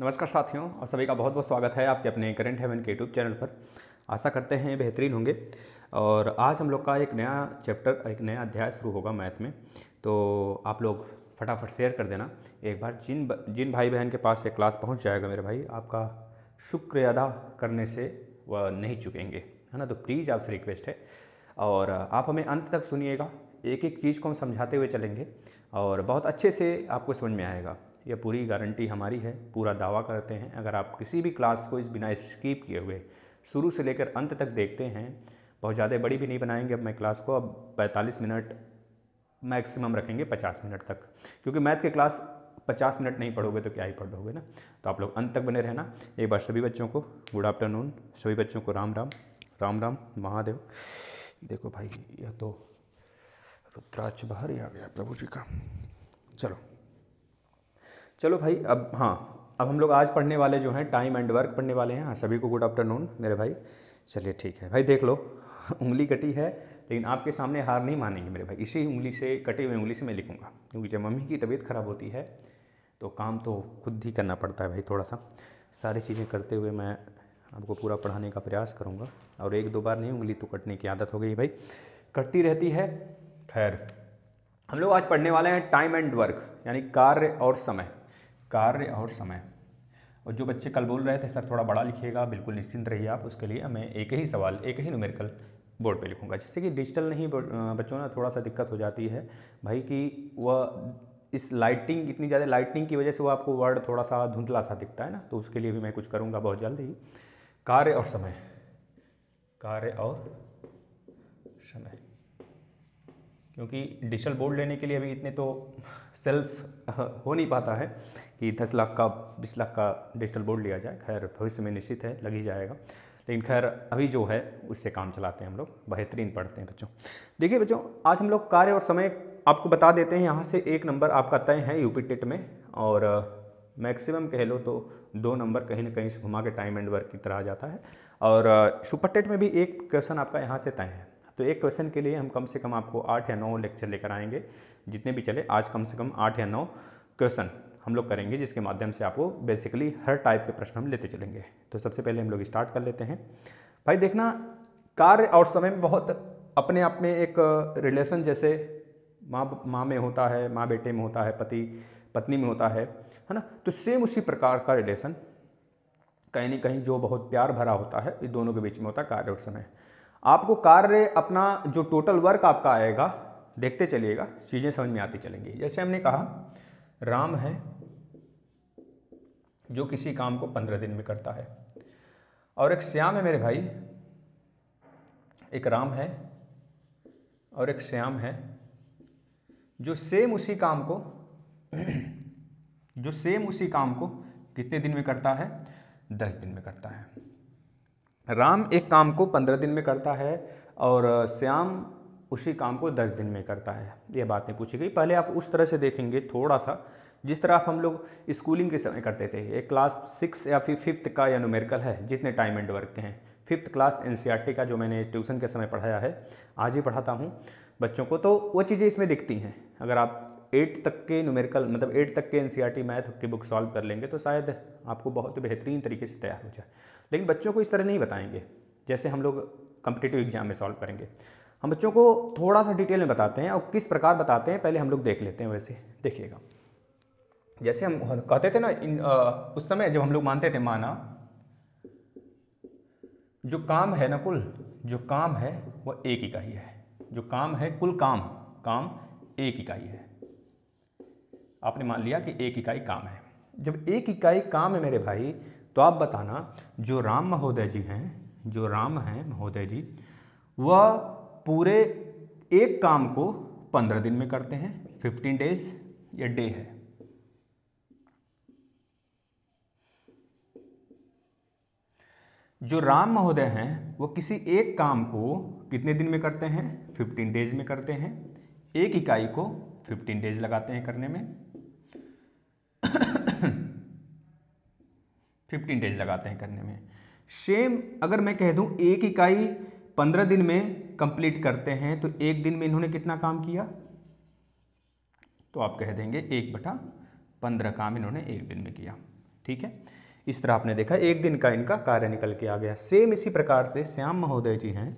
नमस्कार साथियों और सभी का बहुत बहुत स्वागत है आपके अपने करंट हेवन के यूट्यूब चैनल पर आशा करते हैं बेहतरीन होंगे और आज हम लोग का एक नया चैप्टर एक नया अध्याय शुरू होगा मैथ में तो आप लोग फटाफट शेयर कर देना एक बार जिन जिन भाई बहन के पास ये क्लास पहुंच जाएगा मेरे भाई आपका शुक्र अदा करने से वह नहीं चुकेंगे है ना तो प्लीज़ आपसे रिक्वेस्ट है और आप हमें अंत तक सुनिएगा एक एक चीज़ को हम समझाते हुए चलेंगे और बहुत अच्छे से आपको समझ में आएगा यह पूरी गारंटी हमारी है पूरा दावा करते हैं अगर आप किसी भी क्लास को इस बिना स्कीप किए हुए शुरू से लेकर अंत तक देखते हैं बहुत ज़्यादा बड़ी भी नहीं बनाएंगे अब मैं क्लास को अब 45 मिनट मैक्सिमम रखेंगे 50 मिनट तक क्योंकि मैथ के क्लास 50 मिनट नहीं पढ़ोगे तो क्या ही पढ़ोगे ना तो आप लोग अंत तक बने रहना एक बार सभी बच्चों को गुड आफ्टरनून सभी बच्चों को राम राम राम राम महादेव देखो भाई यह तो रुद्राच तो बाहर ही आ गया प्रभु जी का चलो चलो भाई अब हाँ अब हम लोग आज पढ़ने वाले जो हैं टाइम एंड वर्क पढ़ने वाले हैं हाँ सभी को गुड आफ्टरनून मेरे भाई चलिए ठीक है भाई देख लो उंगली कटी है लेकिन आपके सामने हार नहीं मानेंगे मेरे भाई इसी उंगली से कटी हुई उंगली से मैं लिखूँगा क्योंकि जब मम्मी की तबीयत ख़राब होती है तो काम तो खुद ही करना पड़ता है भाई थोड़ा सा सारी चीज़ें करते हुए मैं आपको पूरा पढ़ाने का प्रयास करूँगा और एक दो बार नहीं उंगली तो कटने की आदत हो गई भाई कटती रहती है खैर हम लोग आज पढ़ने वाले हैं टाइम एंड वर्क यानी कार्य और समय कार्य और समय और जो बच्चे कल बोल रहे थे सर थोड़ा बड़ा लिखिएगा बिल्कुल निश्चिंत रहिए आप उसके लिए मैं एक ही सवाल एक ही न्यूमेरिकल बोर्ड पे लिखूंगा जिससे कि डिजिटल नहीं बच्चों ना थोड़ा सा दिक्कत हो जाती है भाई कि वह इस लाइटिंग इतनी ज़्यादा लाइटिंग की वजह से वो आपको वर्ड थोड़ा सा धुंधला सा दिखता है ना तो उसके लिए भी मैं कुछ करूँगा बहुत जल्द ही कार्य और समय कार्य और समय क्योंकि डिजिटल बोर्ड लेने के लिए अभी इतने तो सेल्फ हो नहीं पाता है कि दस लाख का बीस लाख का डिजिटल बोर्ड लिया जाए खैर भविष्य में निश्चित है लग ही जाएगा लेकिन खैर अभी जो है उससे काम चलाते हैं हम लोग बेहतरीन पढ़ते हैं बच्चों देखिए बच्चों आज हम लोग कार्य और समय आपको बता देते हैं यहाँ से एक नंबर आपका तय है यूपी टेट में और मैक्सिमम कह लो तो दो नंबर कहीं ना कहीं से घुमा के टाइम एंड वर्क की तरह आ जाता है और सुपर टेट में भी एक क्वेश्चन आपका यहाँ से तय है तो एक क्वेश्चन के लिए हम कम से कम आपको आठ या नौ लेक्चर लेकर आएंगे जितने भी चले आज कम से कम आठ या नौ क्वेश्चन हम लोग करेंगे जिसके माध्यम से आपको बेसिकली हर टाइप के प्रश्न हम लेते चलेंगे तो सबसे पहले हम लोग स्टार्ट कर लेते हैं भाई देखना कार्य और समय में बहुत अपने आप में एक रिलेशन जैसे माँ माँ में होता है माँ बेटे में होता है पति पत्नी में होता है है ना तो सेम उसी प्रकार का रिलेशन कहीं ना कहीं जो बहुत प्यार भरा होता है ये दोनों के बीच में होता है कार्य और समय आपको कार्य अपना जो टोटल वर्क आपका आएगा देखते चलिएगा चीज़ें समझ में आती चलेंगी जैसे हमने कहा राम है जो किसी काम को पंद्रह दिन में करता है और एक श्याम है मेरे भाई एक राम है और एक श्याम है जो सेम उसी काम को जो सेम उसी काम को कितने दिन में करता है दस दिन में करता है राम एक काम को पंद्रह दिन में करता है और श्याम उसी काम को दस दिन में करता है ये बातें पूछी गई पहले आप उस तरह से देखेंगे थोड़ा सा जिस तरह आप हम लोग स्कूलिंग के समय करते थे एक क्लास सिक्स या फिर फिफ्थ का या न्यूमेरिकल है जितने टाइम एंड वर्क के हैं फिफ्थ क्लास एन e का जो मैंने ट्यूशन के समय पढ़ाया है आज ही पढ़ाता हूँ बच्चों को तो वो चीज़ें इसमें दिखती हैं अगर आप एट तक के न्यूमेरिकल मतलब एट तक के एन मैथ e की बुक सॉल्व कर लेंगे तो शायद आपको बहुत बेहतरीन तरीके से तैयार हो जाए लेकिन बच्चों को इस तरह नहीं बताएंगे जैसे हम लोग कम्पिटेटिव एग्जाम में सॉल्व करेंगे हम बच्चों को थोड़ा सा डिटेल में बताते हैं और किस प्रकार बताते हैं पहले हम लोग देख लेते हैं वैसे देखिएगा जैसे हम कहते थे ना इन आ, उस समय जब हम लोग मानते थे माना जो काम है ना कुल जो काम है वह एक इकाई है जो काम है कुल काम काम एक इकाई है आपने मान लिया कि एक इकाई काम है जब एक इकाई काम है मेरे भाई तो आप बताना जो राम महोदय जी हैं जो राम हैं महोदय जी वह पूरे एक काम को पंद्रह दिन में करते हैं फिफ्टीन डेज या डे है जो राम महोदय हैं वो किसी एक काम को कितने दिन में करते हैं फिफ्टीन डेज में करते हैं एक इकाई को फिफ्टीन डेज लगाते हैं करने में फिफ्टीन डेज लगाते हैं करने में सेम अगर मैं कह दूं एक इकाई पंद्रह दिन में कंप्लीट करते हैं तो एक दिन में इन्होंने कितना काम किया तो आप कह देंगे एक बटा पंद्रह काम इन्होंने एक दिन में किया ठीक है इस तरह आपने देखा एक दिन का इनका कार्य निकल के आ गया सेम इसी प्रकार से श्याम महोदय जी हैं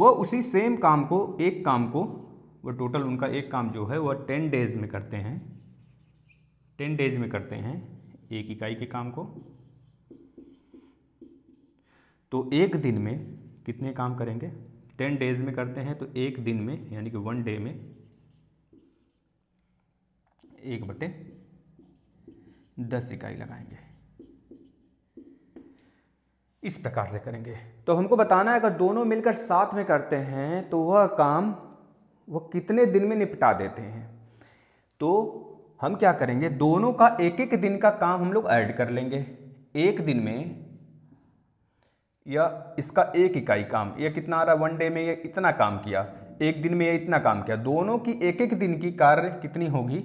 वो उसी सेम काम को एक काम को वो टोटल उनका एक काम जो है वह टेन डेज में करते हैं टेन डेज में करते हैं एक इकाई के काम को तो एक दिन में कितने काम करेंगे टेन डेज में करते हैं तो एक दिन में यानी कि वन डे में एक बटे दस इकाई लगाएंगे इस प्रकार से करेंगे तो हमको बताना है अगर दोनों मिलकर साथ में करते हैं तो वह काम वह कितने दिन में निपटा देते हैं तो हम क्या करेंगे दोनों का एक एक दिन का काम हम लोग ऐड कर लेंगे एक दिन में या इसका एक इकाई काम यह कितना आ रहा है वन डे में ये इतना काम किया एक दिन में ये इतना काम किया दोनों की एक एक दिन की कार्य कितनी होगी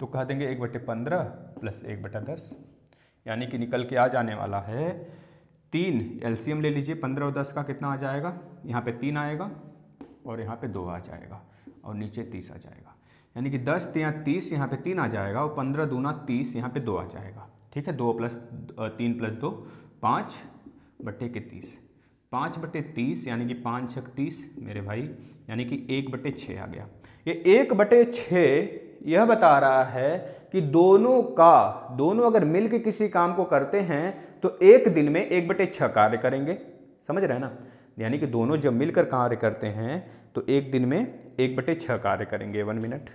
तो कह देंगे एक बटे पंद्रह प्लस एक बटा दस यानी कि निकल के आ जाने वाला है तीन एलसीएम ले लीजिए पंद्रह और दस का कितना आ जाएगा यहाँ पे तीन आएगा और यहाँ पे दो आ जाएगा और नीचे तीस आ जाएगा यानी कि दस या तीस यहाँ पे तीन आ जाएगा और पंद्रह दूना तीस यहाँ पे दो आ जाएगा ठीक है दो प्लस तीन प्लस दो पाँच बटे के तीस पाँच बटे तीस यानी कि पाँच छक तीस मेरे भाई यानी कि एक बटे छः आ गया ये एक बटे छः यह बता रहा है कि दोनों का दोनों अगर मिल के किसी काम को करते हैं तो एक दिन में एक बटे छः कार्य करेंगे समझ रहे हैं ना यानी कि दोनों जब मिलकर कार्य करते हैं तो एक दिन में एक बटे छः कार्य करेंगे वन मिनट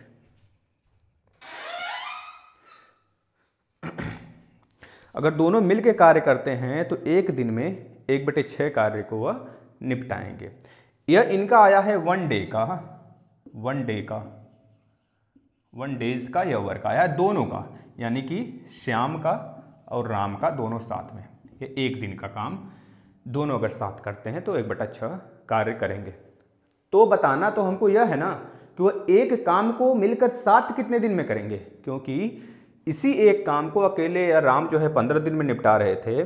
अगर दोनों मिल कार्य करते हैं तो एक दिन में एक बटे छः कार्य को वह निपटाएंगे यह इनका आया है वन डे का वन डे का वन डेज का यह वर्क आया है दोनों का यानी कि श्याम का और राम का दोनों साथ में ये एक दिन का काम दोनों अगर साथ करते हैं तो एक बटा छः कार्य करेंगे तो बताना तो हमको यह है ना कि वह एक काम को मिलकर साथ कितने दिन में करेंगे क्योंकि इसी एक काम को अकेले या राम जो है पंद्रह दिन में निपटा रहे थे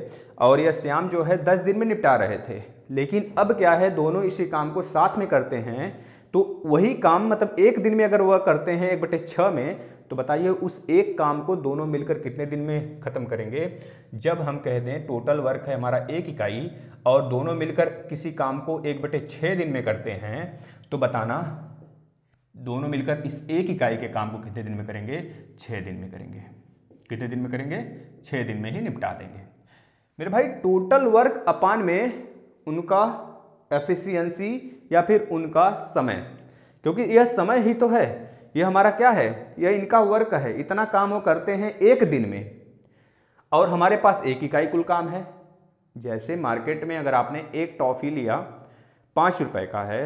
और यह श्याम जो है दस दिन में निपटा रहे थे लेकिन अब क्या है दोनों इसी काम को साथ में करते हैं तो वही काम मतलब एक दिन में अगर वह करते हैं एक बटे छः में तो बताइए उस एक काम को दोनों मिलकर कितने दिन में ख़त्म करेंगे जब हम कह दें टोटल वर्क है हमारा एक इकाई और दोनों मिलकर किसी काम को एक बटे छः दिन में करते हैं तो बताना दोनों मिलकर इस एक इकाई के काम को कितने दिन में करेंगे छः दिन में करेंगे कितने दिन में करेंगे छः दिन में ही निपटा देंगे मेरे भाई टोटल वर्क अपान में उनका एफिशिएंसी या फिर उनका समय क्योंकि यह समय ही तो है यह हमारा क्या है यह इनका वर्क है इतना काम वो करते हैं एक दिन में और हमारे पास एक इकाई कुल काम है जैसे मार्केट में अगर आपने एक टॉफ़ी लिया पाँच रुपये का है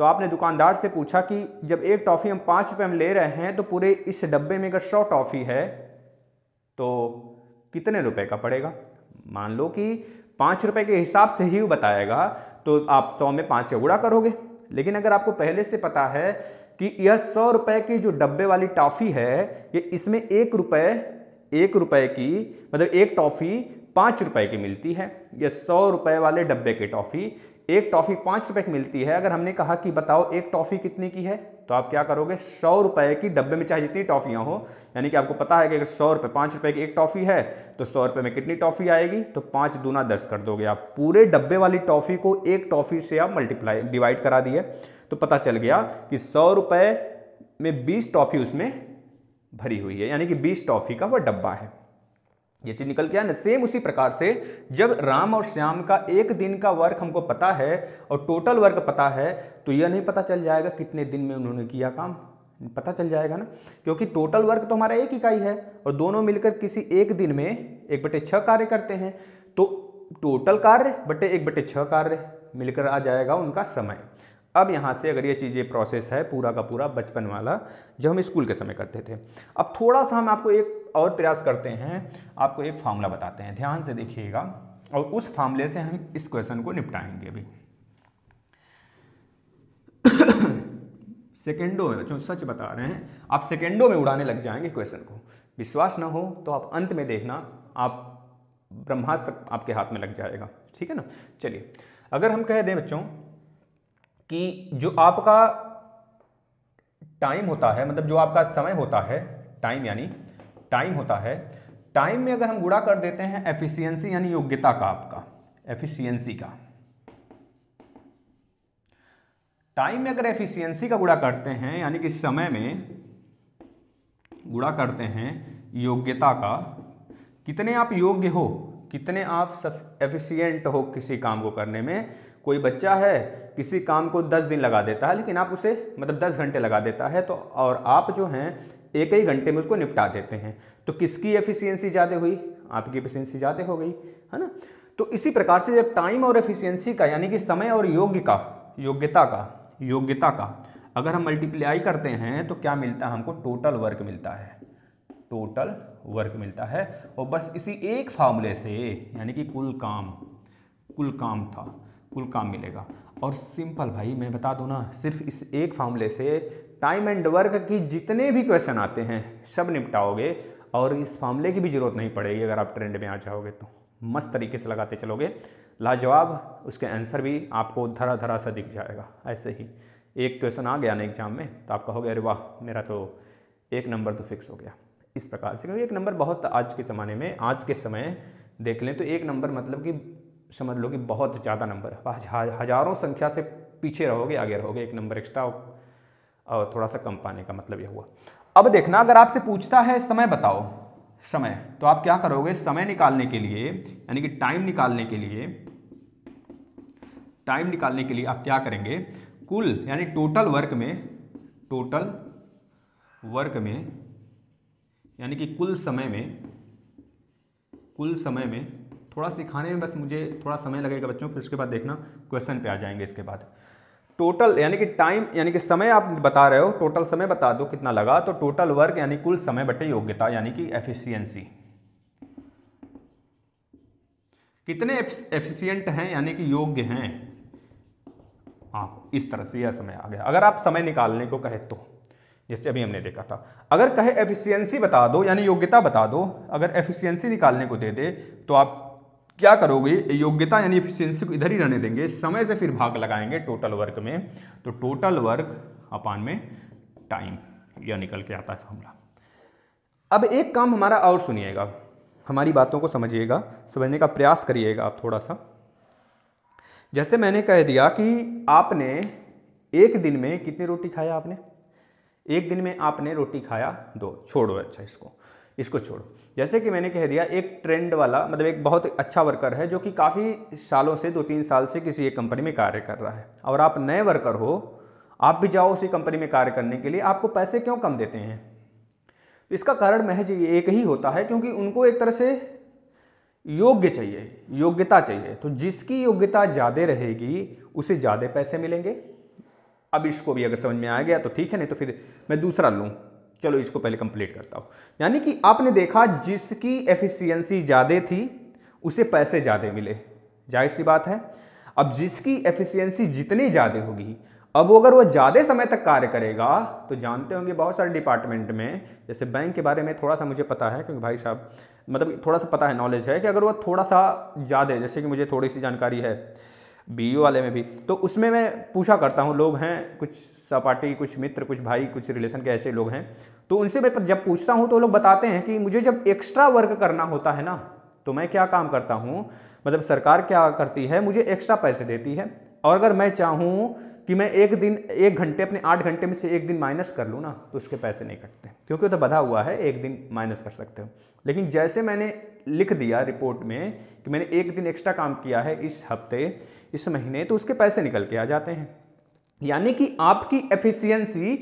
तो आपने दुकानदार से पूछा कि जब एक टॉफ़ी हम पाँच रुपये में ले रहे हैं तो पूरे इस डब्बे में अगर सौ टॉफ़ी है तो कितने रुपए का पड़ेगा मान लो कि पाँच रुपये के हिसाब से ही बताएगा तो आप सौ में पाँच से गुड़ा करोगे लेकिन अगर आपको पहले से पता है कि यह सौ रुपये की जो डब्बे वाली टॉफ़ी है ये इसमें एक रुपये एक रुपये की मतलब एक टॉफ़ी पाँच रुपये की मिलती है यह सौ रुपये वाले डब्बे की टॉफ़ी एक टॉफ़ी पाँच रुपए की मिलती है अगर हमने कहा कि बताओ एक टॉफ़ी कितने की है तो आप क्या करोगे सौ रुपए की डब्बे में चाहे जितनी टॉफियां हो यानी कि आपको पता है कि अगर सौ रुपए पाँच रुपए की एक टॉफ़ी है तो सौ रुपए में कितनी टॉफ़ी आएगी तो पाँच दूना दस कर दोगे आप पूरे डब्बे वाली टॉफ़ी को एक टॉफ़ी से आप मल्टीप्लाई डिवाइड करा दिए तो पता चल गया कि सौ रुपए में बीस टॉफ़ी उसमें भरी हुई है यानी कि बीस टॉफ़ी का वह डब्बा है ये चीज़ निकल के आया ना सेम उसी प्रकार से जब राम और श्याम का एक दिन का वर्क हमको पता है और टोटल वर्क पता है तो यह नहीं पता चल जाएगा कितने दिन में उन्होंने किया काम पता चल जाएगा ना क्योंकि टोटल वर्क तो हमारा एक इकाई है और दोनों मिलकर किसी एक दिन में एक बटे छः कार्य करते हैं तो टोटल कार्य बटे एक बटे छः कार्य मिलकर आ जाएगा उनका समय अब यहाँ से अगर ये चीज़ें प्रोसेस है पूरा का पूरा बचपन वाला जो हम स्कूल के समय करते थे अब थोड़ा सा हम आपको एक और प्रयास करते हैं आपको एक फार्मूला बताते हैं ध्यान से देखिएगा और उस फार्मूले से हम इस क्वेश्चन को निपटाएंगे अभी सेकेंडो में बच्चों सच बता रहे हैं आप सेकेंडो में उड़ाने लग जाएंगे क्वेश्चन को विश्वास ना हो तो आप अंत में देखना आप ब्रह्मास्त्र आपके हाथ में लग जाएगा ठीक है ना चलिए अगर हम कह दें बच्चों कि जो आपका टाइम होता है मतलब जो आपका समय होता है टाइम यानी टाइम होता है टाइम में अगर हम गुड़ा कर देते हैं एफिशिएंसी यानी योग्यता का आपका एफिशिएंसी का टाइम में अगर एफिशिएंसी का गुड़ा करते हैं यानी कि समय में गुड़ा करते हैं योग्यता का कितने आप योग्य हो कितने आप एफिशिएंट हो किसी काम को करने में कोई बच्चा है किसी काम को दस दिन लगा देता है लेकिन आप उसे मतलब दस घंटे लगा देता है तो और आप जो हैं एक ही घंटे में उसको निपटा देते हैं तो किसकी एफिशिएंसी ज़्यादा हुई आपकी एफिशिएंसी ज़्यादा हो गई है ना तो इसी प्रकार से जब टाइम और एफिशिएंसी का यानी कि समय और योग्य का योग्यता का योग्यता का अगर हम मल्टीप्लाई करते हैं तो क्या मिलता है हमको टोटल वर्क मिलता है टोटल वर्क मिलता है और बस इसी एक फार्मूले से यानी कि कुल काम कुल काम था कुल काम मिलेगा और सिंपल भाई मैं बता दूँ ना सिर्फ इस एक फार्मूले से टाइम एंड वर्क की जितने भी क्वेश्चन आते हैं सब निपटाओगे और इस फॉर्मूले की भी ज़रूरत नहीं पड़ेगी अगर आप ट्रेंड में आ जाओगे तो मस्त तरीके से लगाते चलोगे लाजवाब उसके आंसर भी आपको धरा धरा सा दिख जाएगा ऐसे ही एक क्वेश्चन आ गया ना एग्जाम में तो आप कहोगे अरे वाह मेरा तो एक नंबर तो फिक्स हो गया इस प्रकार से क्योंकि एक नंबर बहुत आज के ज़माने में आज के समय देख लें तो एक नंबर मतलब कि समझ लो कि बहुत ज़्यादा नंबर हजारों संख्या से पीछे रहोगे आगे रहोगे एक नंबर एक्स्ट्रा और थोड़ा सा कम पाने का मतलब यह हुआ अब देखना अगर आपसे पूछता है समय बताओ समय तो आप क्या करोगे समय निकालने के लिए यानी कि टाइम निकालने के लिए टाइम निकालने के लिए आप क्या करेंगे कुल यानी टोटल वर्क में टोटल वर्क में यानी कि कुल समय में कुल समय में थोड़ा सिखाने में बस मुझे थोड़ा समय लगेगा बच्चों फिर उसके बाद देखना क्वेश्चन पे आ जाएंगे इसके बाद टोटल यानी कि टाइम यानी कि समय आप बता रहे हो टोटल समय बता दो कितना लगा तो टोटल वर्क यानी कुल समय बटे योग्यता यानी कि एफिशिएंसी कितने एफिशिएंट हैं यानी कि योग्य हैं हाँ इस तरह से यह समय आ गया अगर आप समय निकालने को कहे तो जैसे अभी हमने देखा था अगर कहे एफिशिएंसी बता दो यानी योग्यता बता दो अगर एफिशिएंसी निकालने को दे दे तो आप क्या करोगे योग्यता यानी एफिशियंसी को इधर ही रहने देंगे समय से फिर भाग लगाएंगे टोटल वर्क में तो टोटल वर्क अपान में टाइम यह निकल के आता है फॉर्मूला अब एक काम हमारा और सुनिएगा हमारी बातों को समझिएगा समझने का प्रयास करिएगा आप थोड़ा सा जैसे मैंने कह दिया कि आपने एक दिन में कितनी रोटी खाया आपने एक दिन में आपने रोटी खाया दो छोड़ो अच्छा इसको इसको छोड़ो जैसे कि मैंने कह दिया एक ट्रेंड वाला मतलब एक बहुत अच्छा वर्कर है जो कि काफ़ी सालों से दो तीन साल से किसी एक कंपनी में कार्य कर रहा है और आप नए वर्कर हो आप भी जाओ उसी कंपनी में कार्य करने के लिए आपको पैसे क्यों कम देते हैं तो इसका कारण महज एक ही होता है क्योंकि उनको एक तरह से योग्य चाहिए योग्यता चाहिए तो जिसकी योग्यता ज़्यादा रहेगी उसे ज़्यादा पैसे मिलेंगे अब इसको भी अगर समझ में आ गया तो ठीक है नहीं तो फिर मैं दूसरा लूँ चलो इसको पहले कंप्लीट करता हूँ यानी कि आपने देखा जिसकी एफिशिएंसी ज़्यादा थी उसे पैसे ज़्यादा मिले जाहिर सी बात है अब जिसकी एफिशिएंसी जितनी ज़्यादा होगी अब वो अगर वो ज़्यादा समय तक कार्य करेगा तो जानते होंगे बहुत सारे डिपार्टमेंट में जैसे बैंक के बारे में थोड़ा सा मुझे पता है क्योंकि भाई साहब मतलब थोड़ा सा पता है नॉलेज है कि अगर वो थोड़ा सा ज़्यादा जैसे कि मुझे थोड़ी सी जानकारी है बी वाले में भी तो उसमें मैं पूछा करता हूँ लोग हैं कुछ सपाटी कुछ मित्र कुछ भाई कुछ रिलेशन के ऐसे लोग हैं तो उनसे मैं जब पूछता हूँ तो लोग बताते हैं कि मुझे जब एक्स्ट्रा वर्क करना होता है ना तो मैं क्या काम करता हूँ मतलब सरकार क्या करती है मुझे एक्स्ट्रा पैसे देती है और अगर मैं चाहूँ कि मैं एक दिन एक घंटे अपने आठ घंटे में से एक दिन माइनस कर लूँ ना तो उसके पैसे नहीं कटते क्योंकि वो तो बधा हुआ है एक दिन माइनस कर सकते हो लेकिन जैसे मैंने लिख दिया रिपोर्ट में कि मैंने एक दिन एक्स्ट्रा काम किया है इस हफ्ते इस महीने तो उसके पैसे निकल के आ जाते हैं यानी कि आपकी एफिशिएंसी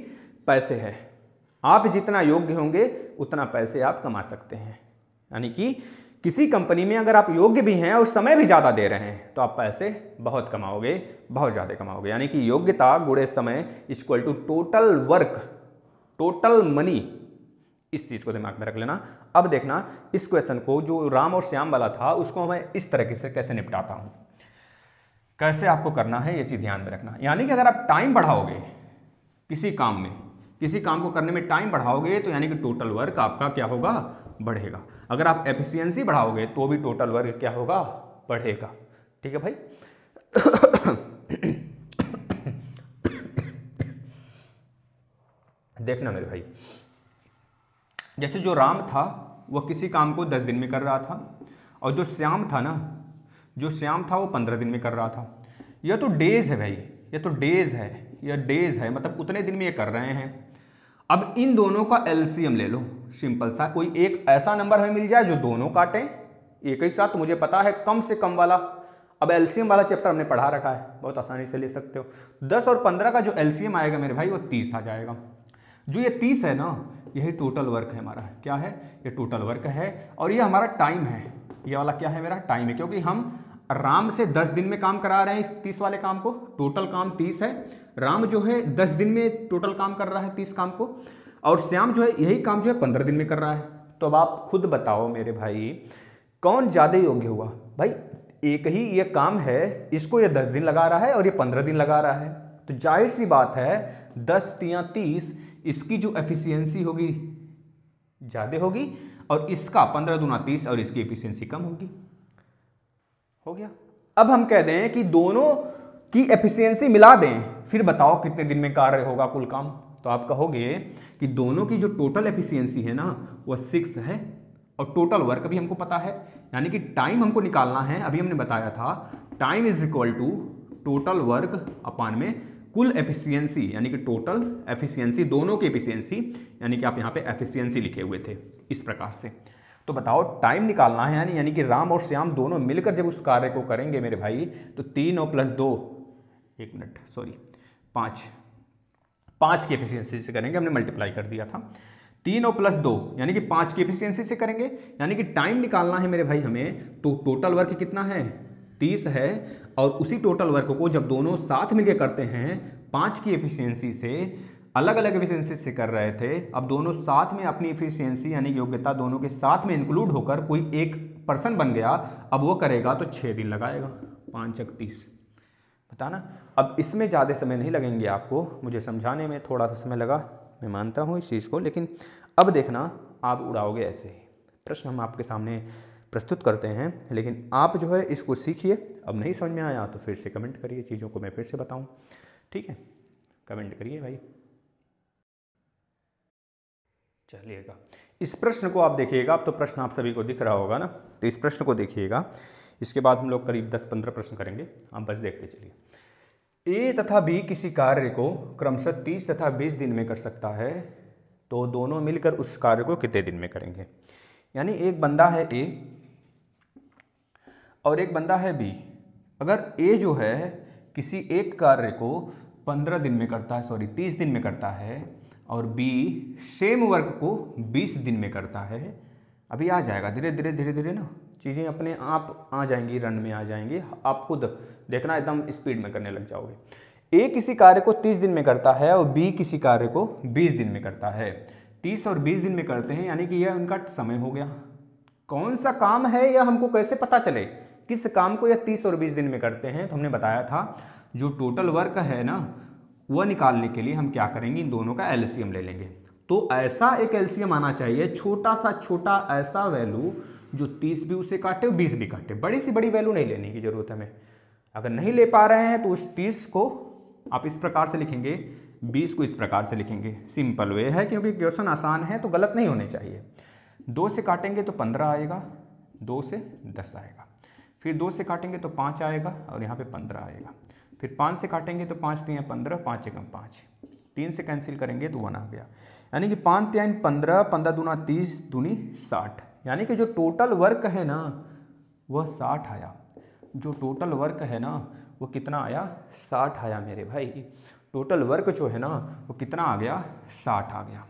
पैसे है आप जितना योग्य होंगे उतना पैसे आप कमा सकते हैं यानी कि किसी कंपनी में अगर आप योग्य भी हैं और समय भी ज़्यादा दे रहे हैं तो आप पैसे बहुत कमाओगे बहुत ज़्यादा कमाओगे यानी कि योग्यता गुड़े समय equal to total work total money इस चीज़ को दिमाग में रख लेना अब देखना इस क्वेश्चन को जो राम और श्याम वाला था उसको मैं इस तरीके से कैसे निपटाता हूं कैसे आपको करना है ये चीज़ ध्यान में रखना यानी कि अगर आप टाइम बढ़ाओगे किसी काम में किसी काम को करने में टाइम बढ़ाओगे तो यानी कि टोटल वर्क आपका क्या होगा बढ़ेगा अगर आप एफिशियंसी बढ़ाओगे तो भी टोटल वर्क क्या होगा बढ़ेगा ठीक है भाई देखना मेरे भाई जैसे जो राम था वह किसी काम को दस दिन में कर रहा था और जो श्याम था ना जो श्याम था वो पंद्रह दिन में कर रहा था यह तो डेज है भाई यह तो डेज है यह डेज है मतलब उतने दिन में ये कर रहे हैं अब इन दोनों का एलसीएम ले लो सिंपल सा कोई एक ऐसा नंबर हमें मिल जाए जो दोनों काटें एक ही साथ तो मुझे पता है कम से कम वाला अब एलसीएम वाला चैप्टर हमने पढ़ा रखा है बहुत आसानी से ले सकते हो दस और पंद्रह का जो एलसीएम आएगा मेरे भाई वो तीस आ जाएगा जो ये तीस है ना यही टोटल वर्क है हमारा क्या है ये टोटल वर्क है और ये हमारा टाइम है ये वाला क्या है मेरा टाइम है क्योंकि हम राम से दस दिन में काम करा रहे हैं इस तीस वाले काम को टोटल काम तीस है राम जो है दस दिन में टोटल काम कर रहा है तीस काम को और श्याम जो है यही काम जो है पंद्रह दिन में कर रहा है तो अब आप खुद बताओ मेरे भाई कौन ज़्यादा योग्य हुआ भाई एक ही ये काम है इसको ये दस दिन लगा रहा है और ये पंद्रह दिन लगा रहा है तो जाहिर सी बात है दस या तीस इसकी जो एफिशिएंसी होगी ज़्यादा होगी और इसका पंद्रह दुना तीस और इसकी एफिशिएंसी कम होगी हो गया अब हम कह दें कि दोनों की एफिशिएंसी मिला दें फिर बताओ कितने दिन में कार्य होगा कुल काम तो आप कहोगे कि दोनों की जो टोटल एफिशियंसी है ना वह सिक्स है और टोटल वर्क भी हमको पता है यानी कि टाइम हमको निकालना है अभी हमने बताया था time is equal to total work अपान में कुल एफिशिएंसी यानी कि टोटल एफिशिएंसी दोनों की एफिशिएंसी यानी कि आप यहाँ पे एफिशिएंसी लिखे हुए थे इस प्रकार से तो बताओ टाइम निकालना है यानी यानी कि राम और श्याम दोनों मिलकर जब उस कार्य को करेंगे मेरे भाई तो तीन और प्लस दो एक मिनट सॉरी पाँच पाँच की एफिशियंसी से करेंगे हमने मल्टीप्लाई कर दिया था तीन और प्लस दो यानी कि पाँच की एफिशियंसी से करेंगे यानी कि टाइम निकालना है मेरे भाई हमें तो टोटल वर्क कितना है तीस है और उसी टोटल वर्क को जब दोनों साथ मिलकर करते हैं पाँच की एफिशिएंसी से अलग अलग एफिशिएंसी से कर रहे थे अब दोनों साथ में अपनी एफिशिएंसी यानी योग्यता दोनों के साथ में इंक्लूड होकर कोई एक पर्सन बन गया अब वो करेगा तो छः दिन लगाएगा पाँच इकतीस बताना अब इसमें ज़्यादा समय नहीं लगेंगे आपको मुझे समझाने में थोड़ा सा समय लगा मैं मानता हूँ इस चीज़ को लेकिन अब देखना आप उड़ाओगे ऐसे प्रश्न हम आपके सामने प्रस्तुत करते हैं लेकिन आप जो है इसको सीखिए अब नहीं समझ में आया तो फिर से कमेंट करिए चीज़ों को मैं फिर से बताऊँ ठीक है कमेंट करिए भाई चलिएगा इस प्रश्न को आप देखिएगा अब तो प्रश्न आप सभी को दिख रहा होगा ना तो इस प्रश्न को देखिएगा इसके बाद हम लोग करीब 10-15 प्रश्न करेंगे आप बस देखते चलिए ए तथा बी किसी कार्य को क्रमशः 30 तथा 20 दिन में कर सकता है तो दोनों मिलकर उस कार्य को कितने दिन में करेंगे यानी एक बंदा है ए और एक बंदा है बी अगर ए जो है किसी एक कार्य को पंद्रह दिन में करता है सॉरी तीस दिन में करता है और बी सेम वर्क को बीस दिन में करता है अभी आ जाएगा धीरे धीरे धीरे धीरे ना चीज़ें अपने आप आ जाएंगी रन में आ जाएंगी आप खुद देखना एकदम स्पीड में करने लग जाओगे ए किसी कार्य को तीस दिन में करता है और बी किसी कार्य को बीस दिन में करता है तीस और बीस दिन में करते हैं यानी कि यह उनका समय हो गया कौन सा काम है यह हमको कैसे पता चले किस काम को यह तीस और बीस दिन में करते हैं तो हमने बताया था जो टोटल वर्क है ना वह निकालने के लिए हम क्या करेंगे इन दोनों का एलसीएम ले लेंगे तो ऐसा एक एलसीएम आना चाहिए छोटा सा छोटा ऐसा वैल्यू जो तीस भी उसे काटे और बीस भी काटे बड़ी सी बड़ी वैल्यू नहीं लेने की जरूरत हमें अगर नहीं ले पा रहे हैं तो उस तीस को आप इस प्रकार से लिखेंगे बीस को इस प्रकार से लिखेंगे सिंपल वे है क्योंकि क्वेश्चन आसान है तो गलत नहीं होने चाहिए दो से काटेंगे तो पंद्रह आएगा दो से दस आएगा फिर दो से काटेंगे तो पाँच आएगा और यहाँ पे पंद्रह आएगा फिर पाँच से काटेंगे तो पाँच तीन पंद्रह पाँच एकम पाँच तीन से कैंसिल करेंगे तो वन आ गया यानी कि पाँच तीन पंद्रह पंद्रह दूना तीस दूनी साठ यानी कि जो टोटल वर्क है ना वह साठ आया जो टोटल वर्क है ना वो कितना आया साठ आया मेरे भाई टोटल वर्क जो है ना वो कितना आ गया साठ आ गया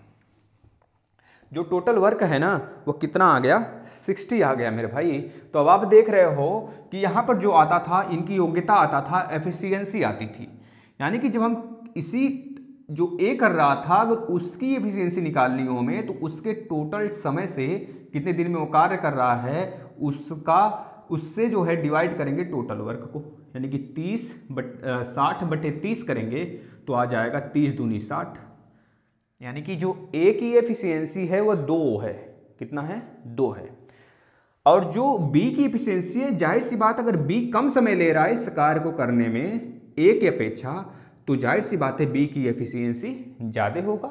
जो टोटल वर्क है ना वो कितना आ गया 60 आ गया मेरे भाई तो अब आप देख रहे हो कि यहाँ पर जो आता था इनकी योग्यता आता था एफिशिएंसी आती थी यानी कि जब हम इसी जो ए कर रहा था अगर उसकी एफिशिएंसी निकालनी हो हमें तो उसके टोटल समय से कितने दिन में वो कार्य कर रहा है उसका उससे जो है डिवाइड करेंगे टोटल वर्क को यानी कि तीस बट साठ बटे तीस करेंगे तो आ जाएगा तीस दूनी साठ यानी कि जो ए की एफिशिएंसी है वह दो है कितना है दो है और जो बी की एफिशियंसी है जाहिर सी बात अगर बी कम समय ले रहा है इस कार्य को करने में ए की अपेक्षा तो जाहिर सी बात है बी की एफिशिएंसी ज़्यादा होगा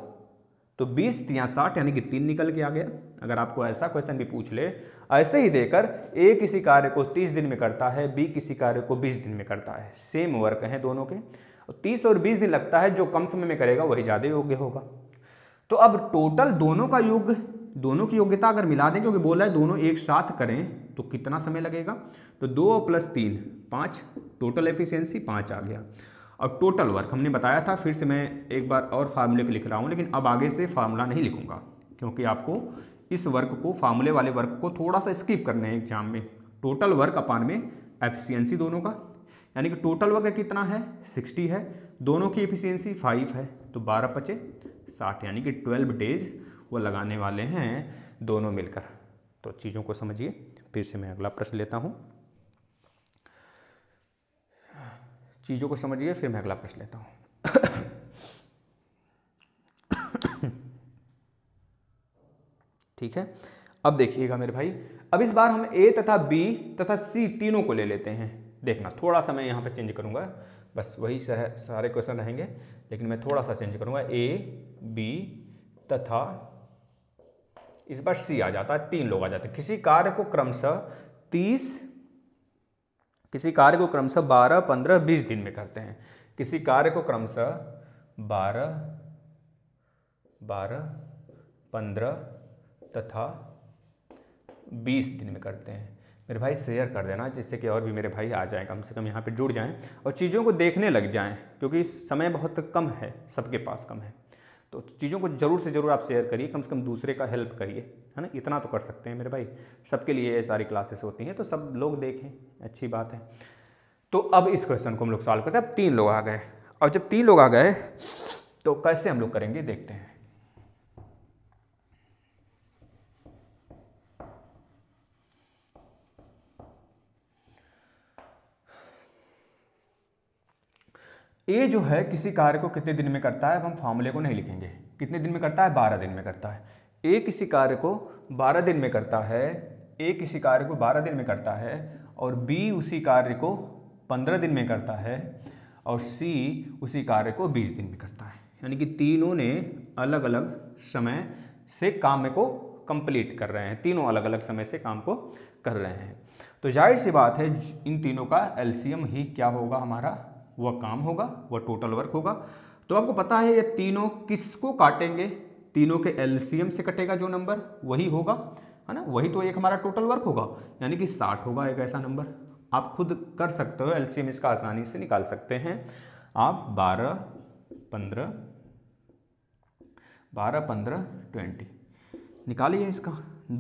तो बीस या साठ यानी कि तीन निकल के आ गया अगर आपको ऐसा क्वेश्चन भी पूछ ले ऐसे ही देकर ए किसी कार्य को तीस दिन में करता है बी किसी कार्य को बीस दिन में करता है सेम वर्क हैं दोनों के तीस और बीस दिन लगता है जो कम समय में करेगा वही ज़्यादा योग्य होगा तो अब टोटल दोनों का योग दोनों की योग्यता अगर मिला दें क्योंकि बोला है दोनों एक साथ करें तो कितना समय लगेगा तो दो प्लस तीन पाँच टोटल एफिशिएंसी पाँच आ गया और टोटल वर्क हमने बताया था फिर से मैं एक बार और फार्मूले को लिख रहा हूँ लेकिन अब आगे से फार्मूला नहीं लिखूँगा क्योंकि आपको इस वर्क को फार्मूले वाले वर्क को थोड़ा सा स्किप करना है एग्जाम में टोटल वर्क अपान में एफिशियंसी दोनों का यानी कि टोटल वर्क कितना है सिक्सटी है दोनों की एफिशियंसी फाइव है तो बारह पचे साठ यानी कि ट्वेल्व डेज वो लगाने वाले हैं दोनों मिलकर तो चीज़ों को समझिए फिर से मैं अगला प्रश्न लेता हूँ चीज़ों को समझिए फिर मैं अगला प्रश्न लेता हूँ ठीक है अब देखिएगा मेरे भाई अब इस बार हम ए तथा बी तथा सी तीनों को ले लेते हैं देखना थोड़ा सा मैं यहाँ पे चेंज करूँगा बस वही सारे क्वेश्चन रहेंगे लेकिन मैं थोड़ा सा चेंज करूंगा ए बी तथा इस बार सी आ जाता है तीन लोग आ जाते हैं किसी कार्य को क्रमशः तीस किसी कार्य को क्रमशः बारह पंद्रह बीस दिन में करते हैं किसी कार्य को क्रमशः बारह बारह पंद्रह तथा बीस दिन में करते हैं मेरे भाई शेयर कर देना जिससे कि और भी मेरे भाई आ जाएं कम से कम यहाँ पे जुड़ जाएं और चीज़ों को देखने लग जाएं क्योंकि समय बहुत कम है सबके पास कम है तो चीज़ों को ज़रूर से ज़रूर आप शेयर करिए कम से कम दूसरे का हेल्प करिए है ना इतना तो कर सकते हैं मेरे भाई सबके लिए ये सारी क्लासेस होती हैं तो सब लोग देखें अच्छी बात है तो अब इस क्वेश्चन को हम लोग सॉल्व करते हैं अब तीन लोग आ गए और जब तीन लोग आ गए तो कैसे हम लोग करेंगे देखते हैं ए जो है किसी कार्य को कितने दिन में करता है अब हम फॉर्मूले को नहीं लिखेंगे कितने दिन में करता है बारह दिन में करता है ए किसी कार्य को बारह दिन में करता है ए किसी कार्य को बारह दिन में करता है और बी उसी कार्य को पंद्रह दिन में करता है और सी उसी कार्य को बीस दिन में करता है यानी कि तीनों ने अलग अलग समय से काम को कंप्लीट कर रहे हैं तीनों अलग अलग समय से काम को कर रहे हैं तो जाहिर सी बात है इन तीनों का एलसीएम ही क्या होगा हमारा वह काम होगा वह टोटल वर्क होगा तो आपको पता है ये तीनों किसको काटेंगे तीनों के एलसीएम से कटेगा जो नंबर वही होगा है ना वही तो एक हमारा टोटल वर्क होगा यानी कि साठ होगा एक ऐसा नंबर आप खुद कर सकते हो एलसीएम इसका आसानी से निकाल सकते हैं आप बारह पंद्रह बारह पंद्रह ट्वेंटी निकालिए इसका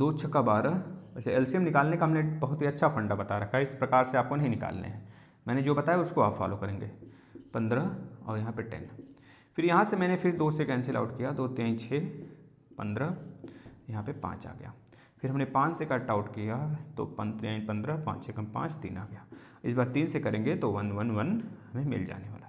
दो छक्का बारह वैसे एलसीएम निकालने का हमने बहुत ही अच्छा फंडा बता रखा है इस प्रकार से आपको नहीं निकालने हैं मैंने जो बताया उसको आप फॉलो करेंगे पंद्रह और यहाँ पे टेन फिर यहाँ से मैंने फिर दो से कैंसिल आउट किया दो तीन छः पंद्रह यहाँ पे पाँच आ गया फिर हमने पाँच से कट आउट किया तो पंद्रह पाँच कम पाँच तीन आ गया इस बार तीन से करेंगे तो वन वन वन हमें मिल जाने वाला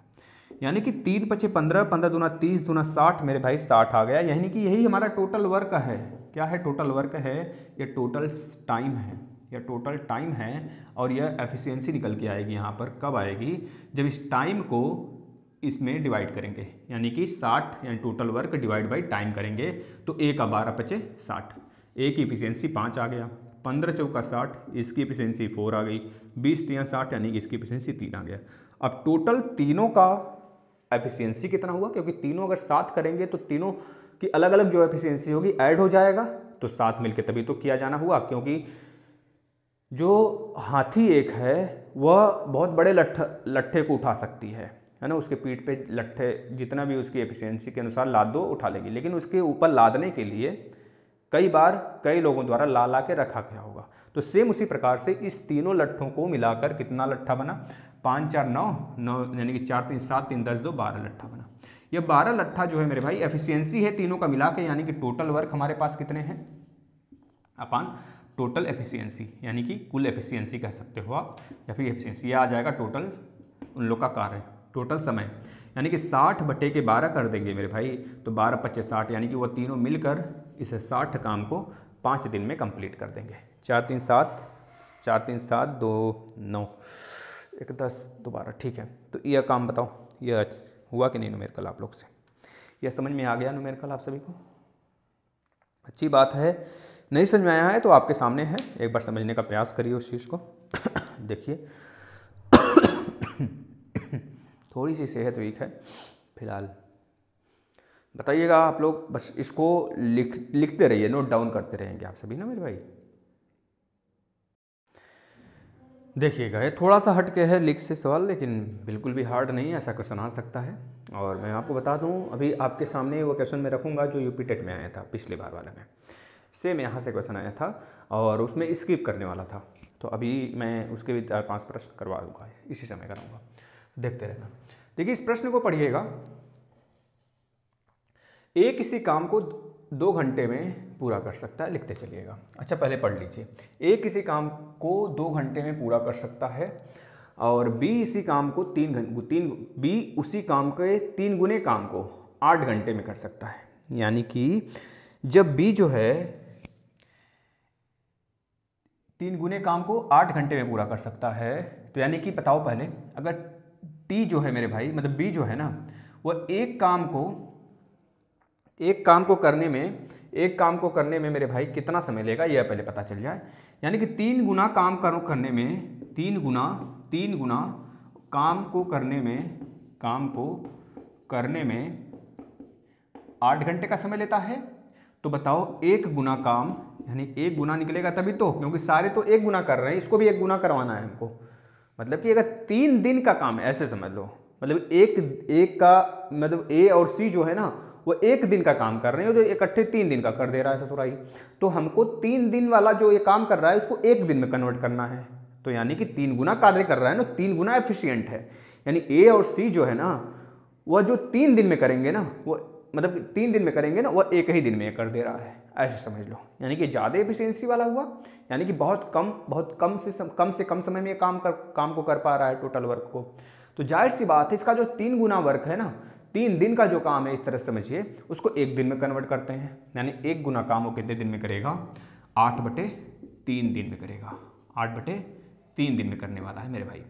यानी कि तीन पचे पंद्रह पंद्रह दूना तीस दूना साठ मेरे भाई साठ आ गया यानी कि यही हमारा टोटल वर्क है क्या है टोटल वर्क है ये टोटल टाइम है या टोटल टाइम है और यह एफिशिएंसी निकल के आएगी यहाँ पर कब आएगी जब इस टाइम को इसमें डिवाइड करेंगे यानी कि 60 यानी total work divide by time करेंगे तो ए का बारह पचे साठ ए की इफिशियंसी पाँच आ गया पंद्रह चौका साठ इसकी इफिशियंसी फोर आ गई बीस तीन साठ यानी कि इसकी एफिशियंसी तीन आ गया अब टोटल तीनों का एफिशिएंसी कितना हुआ क्योंकि तीनों अगर साथ करेंगे तो तीनों की अलग अलग जो एफिशिएंसी होगी ऐड हो जाएगा तो साथ मिलके तभी तो किया जाना हुआ क्योंकि जो हाथी एक है वह बहुत बड़े लठ लट्ठे को उठा सकती है है ना उसके पीठ पे लट्ठे जितना भी उसकी एफिशिएंसी के अनुसार लाद दो उठा लेगी लेकिन उसके ऊपर लादने के लिए कई बार कई लोगों द्वारा ला ला के रखा गया होगा तो सेम उसी प्रकार से इस तीनों लट्ठों को मिलाकर कितना लट्ठा बना पाँच चार नौ नौ यानी कि चार तीन सात तीन दस दो बारह लट्ठा बना यह बारह लट्ठा जो है मेरे भाई एफिशियंसी है तीनों का मिला यानी कि टोटल वर्क हमारे पास कितने हैं अपान टोटल एफिशिएंसी यानी कि कुल एफिशिएंसी कह सकते हो आप या फिर एफिशिएंसी यह आ जाएगा टोटल उन लोग का कार्य टोटल समय यानी कि साठ बटे के बारह कर देंगे मेरे भाई तो बारह पच्चीस साठ यानी कि वह तीनों मिलकर इस साठ काम को पाँच दिन में कंप्लीट कर देंगे चार तीन सात चार तीन सात दो नौ एक दस दोबारा ठीक है तो यह काम बताओ यह हुआ कि नहीं कल आप लोग से यह समझ में आ गया कल आप सभी को अच्छी बात है नहीं समझ में आया है तो आपके सामने है एक बार समझने का प्रयास करिए उस चीज़ को देखिए थोड़ी सी सेहत वीक है फिलहाल बताइएगा आप लोग बस इसको लिख लिखते रहिए नोट डाउन करते रहेंगे आप सभी ना मेरे भाई देखिएगा ये थोड़ा सा हट के है लिख से सवाल लेकिन बिल्कुल भी हार्ड नहीं है ऐसा क्वेश्चन आ सकता है और मैं आपको बता दूं अभी आपके सामने वो क्वेश्चन मैं रखूँगा जो यूपी टेट में आया था पिछले बार वाले में सेम यहाँ से क्वेश्चन आया था और उसमें स्किप करने वाला था तो अभी मैं उसके भी चार पाँच प्रश्न करवा दूंगा इसी समय कराऊंगा देखते रहना देखिए इस प्रश्न को पढ़िएगा एक किसी काम को दो घंटे में पूरा कर सकता है लिखते चलिएगा अच्छा पहले पढ़ लीजिए एक किसी काम को दो घंटे में पूरा कर सकता है और बी इसी काम को तीन घंटे तीन बी उसी काम के तीन गुने काम को आठ घंटे में कर सकता है यानी कि जब बी जो है तीन गुने काम को आठ घंटे में पूरा कर सकता है तो यानी कि बताओ पहले अगर टी जो है मेरे भाई मतलब बी जो है ना वह एक काम को एक काम को करने में एक काम को करने में मेरे भाई कितना समय लेगा यह पहले पता चल जाए यानी कि तीन गुना काम करो करने में तीन गुना तीन गुना काम को करने में काम को करने में आठ घंटे का समय लेता है तो बताओ एक गुना काम यानी एक गुना निकलेगा तभी तो क्योंकि सारे तो एक गुना कर रहे हैं इसको भी एक गुना करवाना है हमको मतलब कि अगर तीन दिन का काम ऐसे समझ लो मतलब एक एक का मतलब ए और सी जो है ना वो एक दिन का काम कर रहे हैं जो इकट्ठे तीन दिन का कर दे रहा है ससुराई तो हमको तीन दिन वाला जो ये काम कर रहा है उसको एक दिन में कन्वर्ट करना है तो यानी कि तीन गुना कार्य कर रहा है ना तीन गुना एफिशियंट है यानी ए और सी जो है ना वह जो तीन दिन में करेंगे ना वो मतलब तीन दिन में करेंगे ना वो एक ही दिन में कर दे रहा है ऐसे समझ लो यानी कि ज़्यादा एफिशिएंसी वाला हुआ यानी कि बहुत कम बहुत कम से सम, कम से कम समय में ये काम कर काम को कर पा रहा है टोटल वर्क को तो जाहिर सी बात है इसका जो तीन गुना वर्क है ना तीन दिन का जो काम है इस तरह समझिए उसको एक दिन में कन्वर्ट करते हैं यानी एक गुना काम वो कितने दिन में करेगा आठ बटे तीन दिन में करेगा आठ बटे तीन दिन में करने वाला है मेरे भाई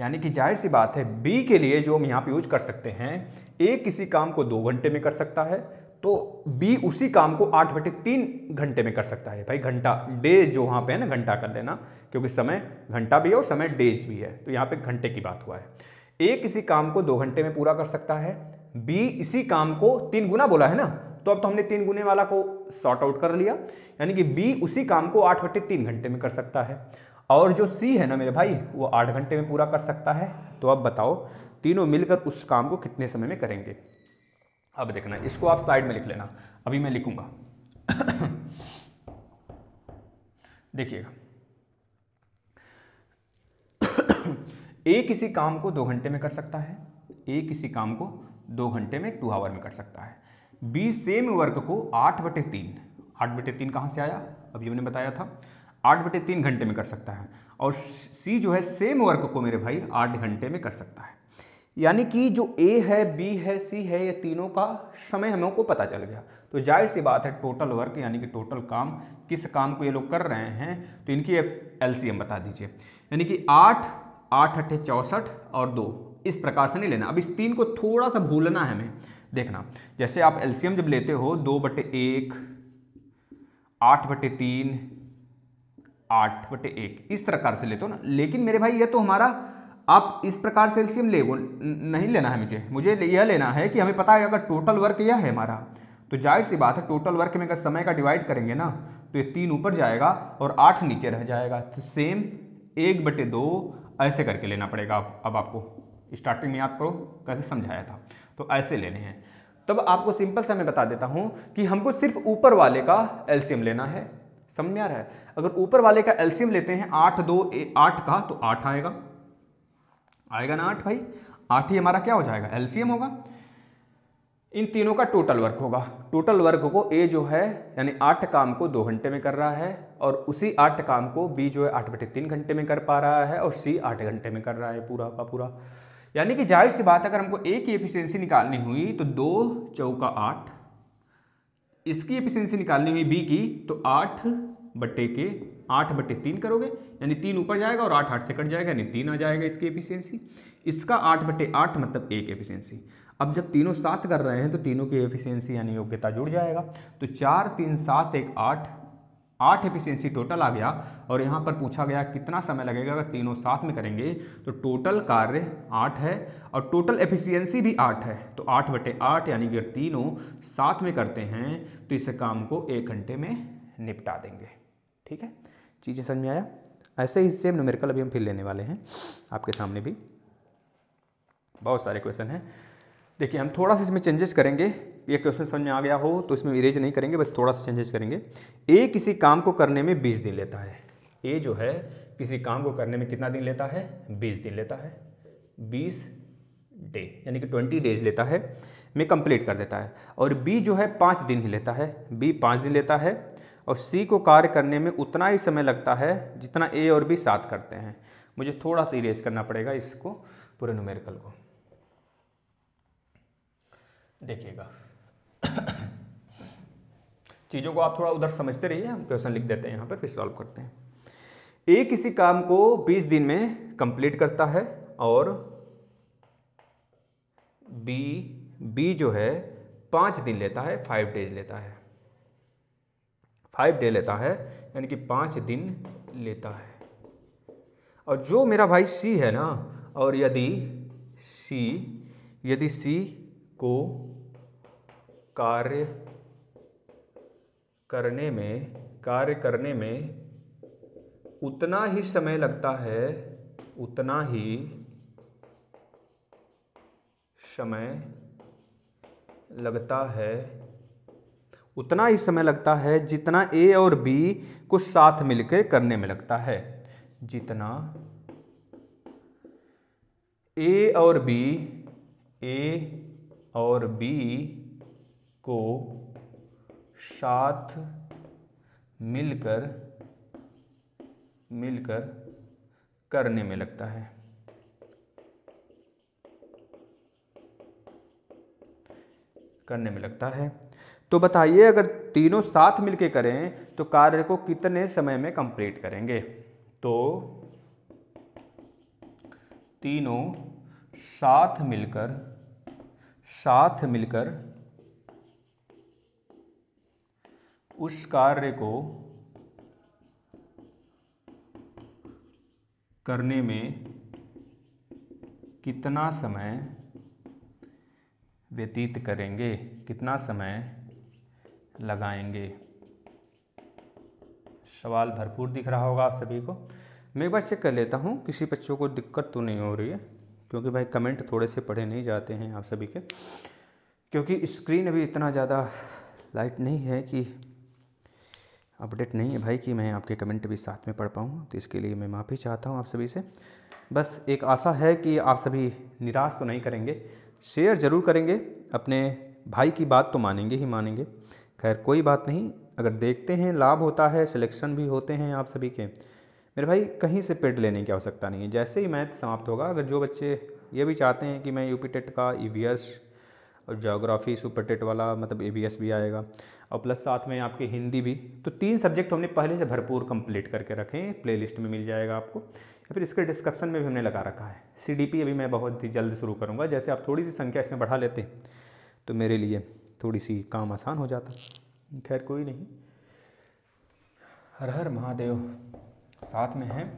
यानी कि जाहिर सी बात है बी के लिए जो हम यहाँ पे यूज कर सकते हैं ए किसी काम को दो घंटे में कर सकता है तो बी उसी काम को आठ बटे तीन घंटे में कर सकता है भाई घंटा डे जो वहाँ पे है ना घंटा कर लेना क्योंकि समय घंटा भी है और समय डेज भी है तो यहाँ पे घंटे की बात हुआ है ए किसी काम को दो घंटे में पूरा कर सकता है बी इसी काम को तीन गुना बोला है ना तो अब तो हमने तीन गुने वाला को शॉर्ट आउट कर लिया यानी कि बी उसी काम को आठ बटे तीन घंटे में कर सकता है और जो सी है ना मेरे भाई वो आठ घंटे में पूरा कर सकता है तो अब बताओ तीनों मिलकर उस काम को कितने समय में करेंगे अब देखना इसको आप साइड में लिख लेना अभी मैं लिखूंगा देखिएगा ए किसी काम को दो घंटे में कर सकता है ए किसी काम को दो घंटे में टू आवर में कर सकता है बी सेम वर्क को आठ बटे तीन आठ बटे तीन कहां से आया अभी हमने बताया था आठ बटे तीन घंटे में कर सकता है और सी जो है सेम वर्क को मेरे भाई आठ घंटे में कर सकता है यानी कि जो ए है बी है सी है ये तीनों का समय हमें को पता चल गया तो जाहिर सी बात है टोटल वर्क यानी कि टोटल काम किस काम को ये लोग कर रहे हैं तो इनकी एलसीएम बता दीजिए यानी कि आठ आठ अट्ठे चौंसठ और दो इस प्रकार से नहीं लेना अब इस तीन को थोड़ा सा भूलना है हमें देखना जैसे आप एलसीएम जब लेते हो दो बटे एक आठ बटे तीन आठ बटे एक इस प्रकार से लेते हो ना लेकिन मेरे भाई ये तो हमारा आप इस प्रकार से एल्सियम ले नहीं लेना है मुझे मुझे यह लेना है कि हमें पता है अगर टोटल वर्क यह है हमारा तो जाहिर सी बात है टोटल वर्क में अगर समय का डिवाइड करेंगे ना तो ये तीन ऊपर जाएगा और आठ नीचे रह जाएगा तो सेम एक बटे दो ऐसे करके लेना पड़ेगा आप, अब आपको स्टार्टिंग में याद करो कैसे समझाया था तो ऐसे लेने हैं तब आपको सिंपल सा मैं बता देता हूँ कि हमको सिर्फ ऊपर वाले का एल्शियम लेना है समझ में आ रहा है अगर ऊपर वाले का एल्सियम लेते हैं आठ दो आठ का तो आठ आएगा आएगा ना आठ भाई आठ ही हमारा क्या हो जाएगा एल्सियम होगा इन तीनों का टोटल वर्क होगा टोटल वर्क को ए जो है यानी आठ काम को दो घंटे में कर रहा है और उसी आठ काम को बी जो है आठ बटे तीन घंटे में कर पा रहा है और सी आठ घंटे में कर रहा है पूरा का पूरा यानी कि जाहिर सी बात अगर हमको ए की एफिशिएंसी निकालनी हुई तो दो चौका आठ इसकी एफिशिएंसी निकालनी हुई बी की तो आठ बट्टे के आठ बट्टे तीन करोगे यानी तीन ऊपर जाएगा और आठ आठ से कट जाएगा यानी तीन आ जाएगा इसकी एफिशिएंसी इसका आठ बट्टे आठ मतलब एक एफिशिएंसी अब जब तीनों सात कर रहे हैं तो तीनों की एफिशिएंसी यानी योग्यता जुड़ जाएगा तो चार तीन सात एक आठ आठ एफिशिएंसी टोटल आ गया और यहाँ पर पूछा गया कितना समय लगेगा अगर तीनों साथ में करेंगे तो टोटल कार्य आठ है और टोटल एफिशिएंसी भी आठ है तो आठ बटे आठ यानी कि अगर तीनों साथ में करते हैं तो इस काम को एक घंटे में निपटा देंगे ठीक है चीज़ें समझ में आया ऐसे ही सेम न्यूमेरिकल अभी हम फिर लेने वाले हैं आपके सामने भी बहुत सारे क्वेश्चन हैं देखिए हम थोड़ा सा इसमें चेंजेस करेंगे ये क्वेश्चन समझ में आ गया हो तो इसमें इरेज नहीं करेंगे बस थोड़ा सा चेंजेस करेंगे ए किसी काम को करने में बीस दिन लेता है ए जो है किसी काम को करने में कितना दिन लेता है बीस दिन लेता है बीस डे यानी कि ट्वेंटी डेज लेता है में कंप्लीट कर देता है और बी जो है पाँच दिन ही लेता है बी पाँच दिन लेता है और सी को कार्य करने में उतना ही समय लगता है जितना ए और बी साथ करते हैं मुझे थोड़ा सा इरेज करना पड़ेगा इसको पूरे नुमेरिकल को देखिएगा चीज़ों को आप थोड़ा उधर समझते रहिए हम क्वेश्चन लिख देते हैं यहाँ पर फिर सॉल्व करते हैं ए किसी काम को 20 दिन में कंप्लीट करता है और बी बी जो है पाँच दिन लेता है फाइव डेज लेता है फाइव डे लेता है यानी कि पाँच दिन लेता है और जो मेरा भाई सी है ना और यदि सी यदि सी को कार्य करने में कार्य करने में उतना ही समय लगता है उतना ही समय लगता है उतना ही समय लगता है जितना ए और बी को साथ मिलकर करने में लगता है जितना ए और बी ए और बी को साथ मिलकर मिलकर करने में लगता है करने में लगता है तो बताइए अगर तीनों साथ मिलकर करें तो कार्य को कितने समय में कंप्लीट करेंगे तो तीनों साथ मिलकर साथ मिलकर उस कार्य को करने में कितना समय व्यतीत करेंगे कितना समय लगाएंगे सवाल भरपूर दिख रहा होगा आप सभी को मैं एक बार चेक कर लेता हूँ किसी बच्चों को दिक्कत तो नहीं हो रही है क्योंकि भाई कमेंट थोड़े से पढ़े नहीं जाते हैं आप सभी के क्योंकि स्क्रीन अभी इतना ज़्यादा लाइट नहीं है कि अपडेट नहीं है भाई कि मैं आपके कमेंट भी साथ में पढ़ पाऊँ तो इसके लिए मैं माफ़ी चाहता हूँ आप सभी से बस एक आशा है कि आप सभी निराश तो नहीं करेंगे शेयर ज़रूर करेंगे अपने भाई की बात तो मानेंगे ही मानेंगे खैर कोई बात नहीं अगर देखते हैं लाभ होता है सिलेक्शन भी होते हैं आप सभी के मेरे भाई कहीं से पेड लेने की आवश्यकता नहीं है जैसे ही मैथ समाप्त होगा अगर जो बच्चे ये भी चाहते हैं कि मैं यू टेट का ई e और जोग्राफ़ी सुपर टेट वाला मतलब ए भी आएगा और प्लस साथ में आपके हिंदी भी तो तीन सब्जेक्ट हमने पहले से भरपूर कंप्लीट करके रखे हैं प्ले में मिल जाएगा आपको या फिर इसके डिस्क्रिप्शन में भी हमने लगा रखा है सी अभी मैं बहुत ही जल्द शुरू करूँगा जैसे आप थोड़ी सी संख्या इसमें बढ़ा लेते तो मेरे लिए थोड़ी सी काम आसान हो जाता खैर कोई नहीं हर हर महादेव साथ में है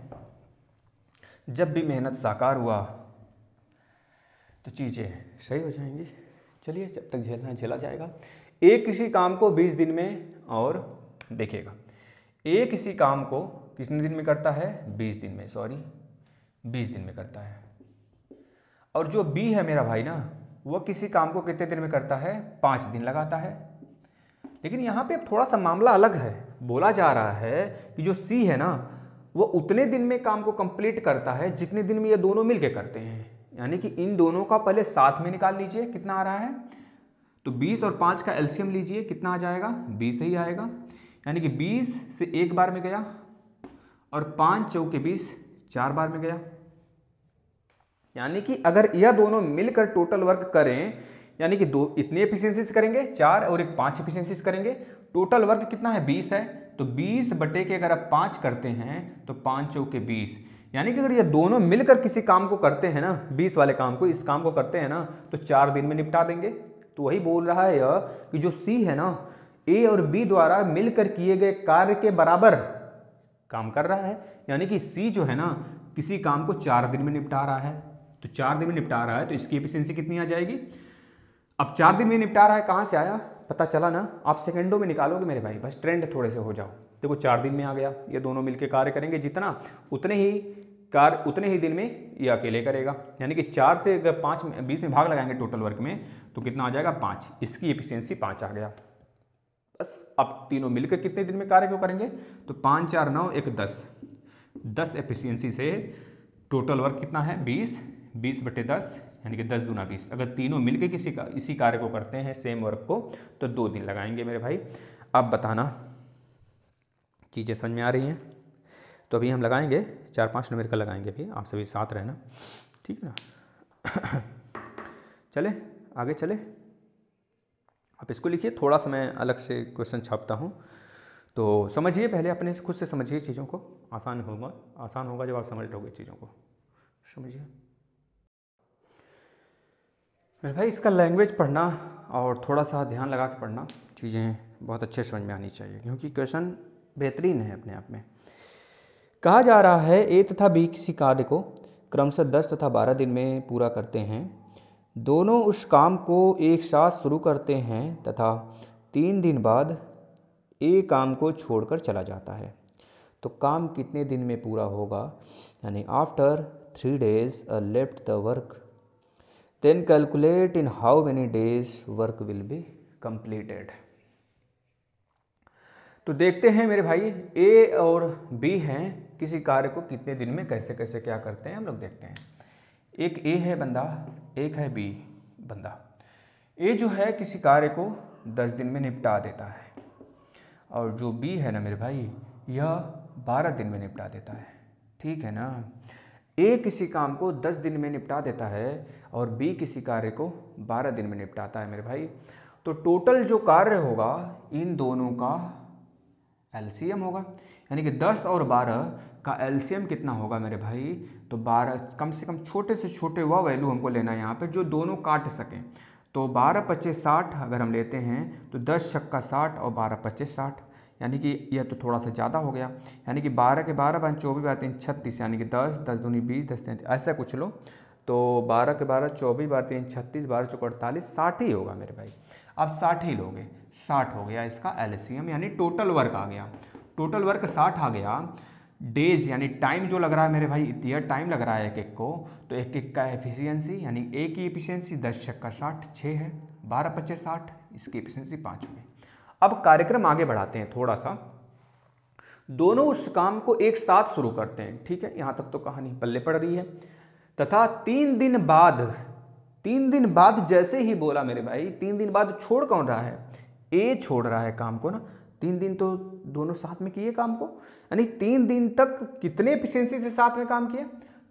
जब भी मेहनत साकार हुआ तो चीज़ें सही हो जाएंगी चलिए जब तक झेलना झेला जाएगा एक किसी काम को बीस दिन में और देखेगा एक किसी काम को कितने दिन में करता है बीस दिन में सॉरी बीस दिन में करता है और जो बी है मेरा भाई ना वह किसी काम को कितने दिन में करता है पाँच दिन लगाता है लेकिन यहाँ पे थोड़ा सा मामला अलग है बोला जा रहा है कि जो सी है ना वो उतने दिन में काम को कंप्लीट करता है जितने दिन में ये दोनों मिलके करते हैं यानी कि इन दोनों का पहले साथ में निकाल लीजिए कितना आ रहा है तो 20 और 5 का एल्शियम लीजिए कितना आ जाएगा 20 ही आएगा यानी कि 20 से एक बार में गया और पाँच चौके बीस चार बार में गया यानी कि अगर यह दोनों मिलकर टोटल वर्क करें यानी कि दो इतने एफिशियंसिस करेंगे चार और एक पांच एफिशियंसिस करेंगे टोटल वर्ग कितना है बीस है तो बीस बटे के अगर आप पाँच करते हैं तो पाँच चौके बीस यानी कि अगर ये दोनों मिलकर किसी काम को करते हैं ना बीस वाले काम को इस काम को करते हैं ना तो चार दिन में निपटा देंगे तो वही बोल रहा है यह कि जो सी है ना ए और बी द्वारा मिलकर किए गए कार्य के बराबर काम कर रहा है यानी कि सी जो है ना किसी काम को चार दिन में निपटा रहा है तो चार दिन में निपटा रहा है तो इसकी एफिशिएंसी कितनी आ जाएगी अब चार दिन में निपटा रहा है कहाँ से आया पता चला ना आप सेकेंडों में निकालोगे मेरे भाई बस ट्रेंड थोड़े से हो जाओ देखो चार दिन में आ गया ये दोनों मिलकर कार्य करेंगे जितना उतने ही कार्य उतने ही दिन में ये अकेले करेगा यानी कि चार से अगर पाँच में बीस में भाग लगाएंगे टोटल वर्क में तो कितना आ जाएगा पाँच इसकी एफिशिएंसी पाँच आ गया बस अब तीनों मिलकर कितने दिन में कार्य को करेंगे तो पाँच चार नौ एक दस दस एफिशिएंसी से टोटल वर्क कितना है बीस बीस बटे दस यानी कि दस दूना बीस अगर तीनों मिलके किसी का इसी कार्य को करते हैं सेम वर्क को तो दो दिन लगाएंगे मेरे भाई अब बताना चीज़ें समझ में आ रही हैं तो अभी हम लगाएंगे चार पाँच नंबर का लगाएंगे अभी आप सभी साथ रहना ठीक है ना चले आगे चले आप इसको लिखिए थोड़ा सा मैं अलग से क्वेश्चन छापता हूँ तो समझिए पहले अपने से खुद से समझिए चीज़ों को आसान होगा आसान होगा जब आप समझ लोगे चीज़ों को समझिए मेरे भाई इसका लैंग्वेज पढ़ना और थोड़ा सा ध्यान लगा के पढ़ना चीज़ें बहुत अच्छे समझ में आनी चाहिए क्योंकि क्वेश्चन बेहतरीन है अपने आप में कहा जा रहा है ए तथा बी किसी कार्य को क्रमशः दस तथा बारह दिन में पूरा करते हैं दोनों उस काम को एक साथ शुरू करते हैं तथा तीन दिन बाद ए काम को छोड़कर चला जाता है तो काम कितने दिन में पूरा होगा यानी after three days left the work then calculate in how many days work will be completed तो देखते हैं मेरे भाई ए और बी हैं किसी कार्य को कितने दिन में कैसे कैसे क्या करते हैं हम लोग देखते हैं एक ए है बंदा एक है बी बंदा ए जो है किसी कार्य को दस दिन में निपटा देता है और जो बी है ना मेरे भाई यह बारह दिन में निपटा देता है ठीक है ना ए किसी काम को दस दिन में निपटा देता है और बी किसी कार्य को बारह दिन में निपटाता है मेरे भाई तो टोटल जो कार्य होगा इन दोनों का एलसीएम होगा यानी कि 10 और 12 का एलसीएम कितना होगा मेरे भाई तो 12 कम से कम छोटे से छोटे वह वैल्यू हमको लेना है यहाँ पर जो दोनों काट सकें तो 12 पच्चीस साठ अगर हम लेते हैं तो 10 छक्का साठ और 12 पच्चीस साठ यानी कि यह तो थोड़ा सा ज़्यादा हो गया यानी कि बारह के बारह बन चौबीस बार तीन छत्तीस यानी कि दस दस दूनी बीस दस तैंतीस ऐसा कुछ लो तो बारह के बारह चौबीस बार तीन छत्तीस बारह चौक अड़तालीस साठ ही होगा मेरे भाई अब साठ ही लोगे साठ हो गया इसका एल यानी टोटल वर्क आ गया टोटल वर्क साठ आ गया डेज यानी टाइम जो लग रहा है मेरे भाई यह टाइम लग रहा है एक एक को तो एक एक का एफिशिएंसी यानी एक की एफिशिएंसी दस छक्का साठ छः है बारह पच्चीस साठ इसकी एफिशिएंसी पाँच हो गई अब कार्यक्रम आगे बढ़ाते हैं थोड़ा सा दोनों उस काम को एक साथ शुरू करते हैं ठीक है यहाँ तक तो कहानी पल्ले पड़ रही है तथा तीन दिन बाद तीन दिन बाद जैसे ही बोला मेरे भाई तीन दिन बाद छोड़ कौन रहा है ए छोड़ रहा है काम को ना तीन दिन तो दोनों साथ में किए काम को यानी तीन दिन तक कितने एफिशिएंसी से साथ में काम किया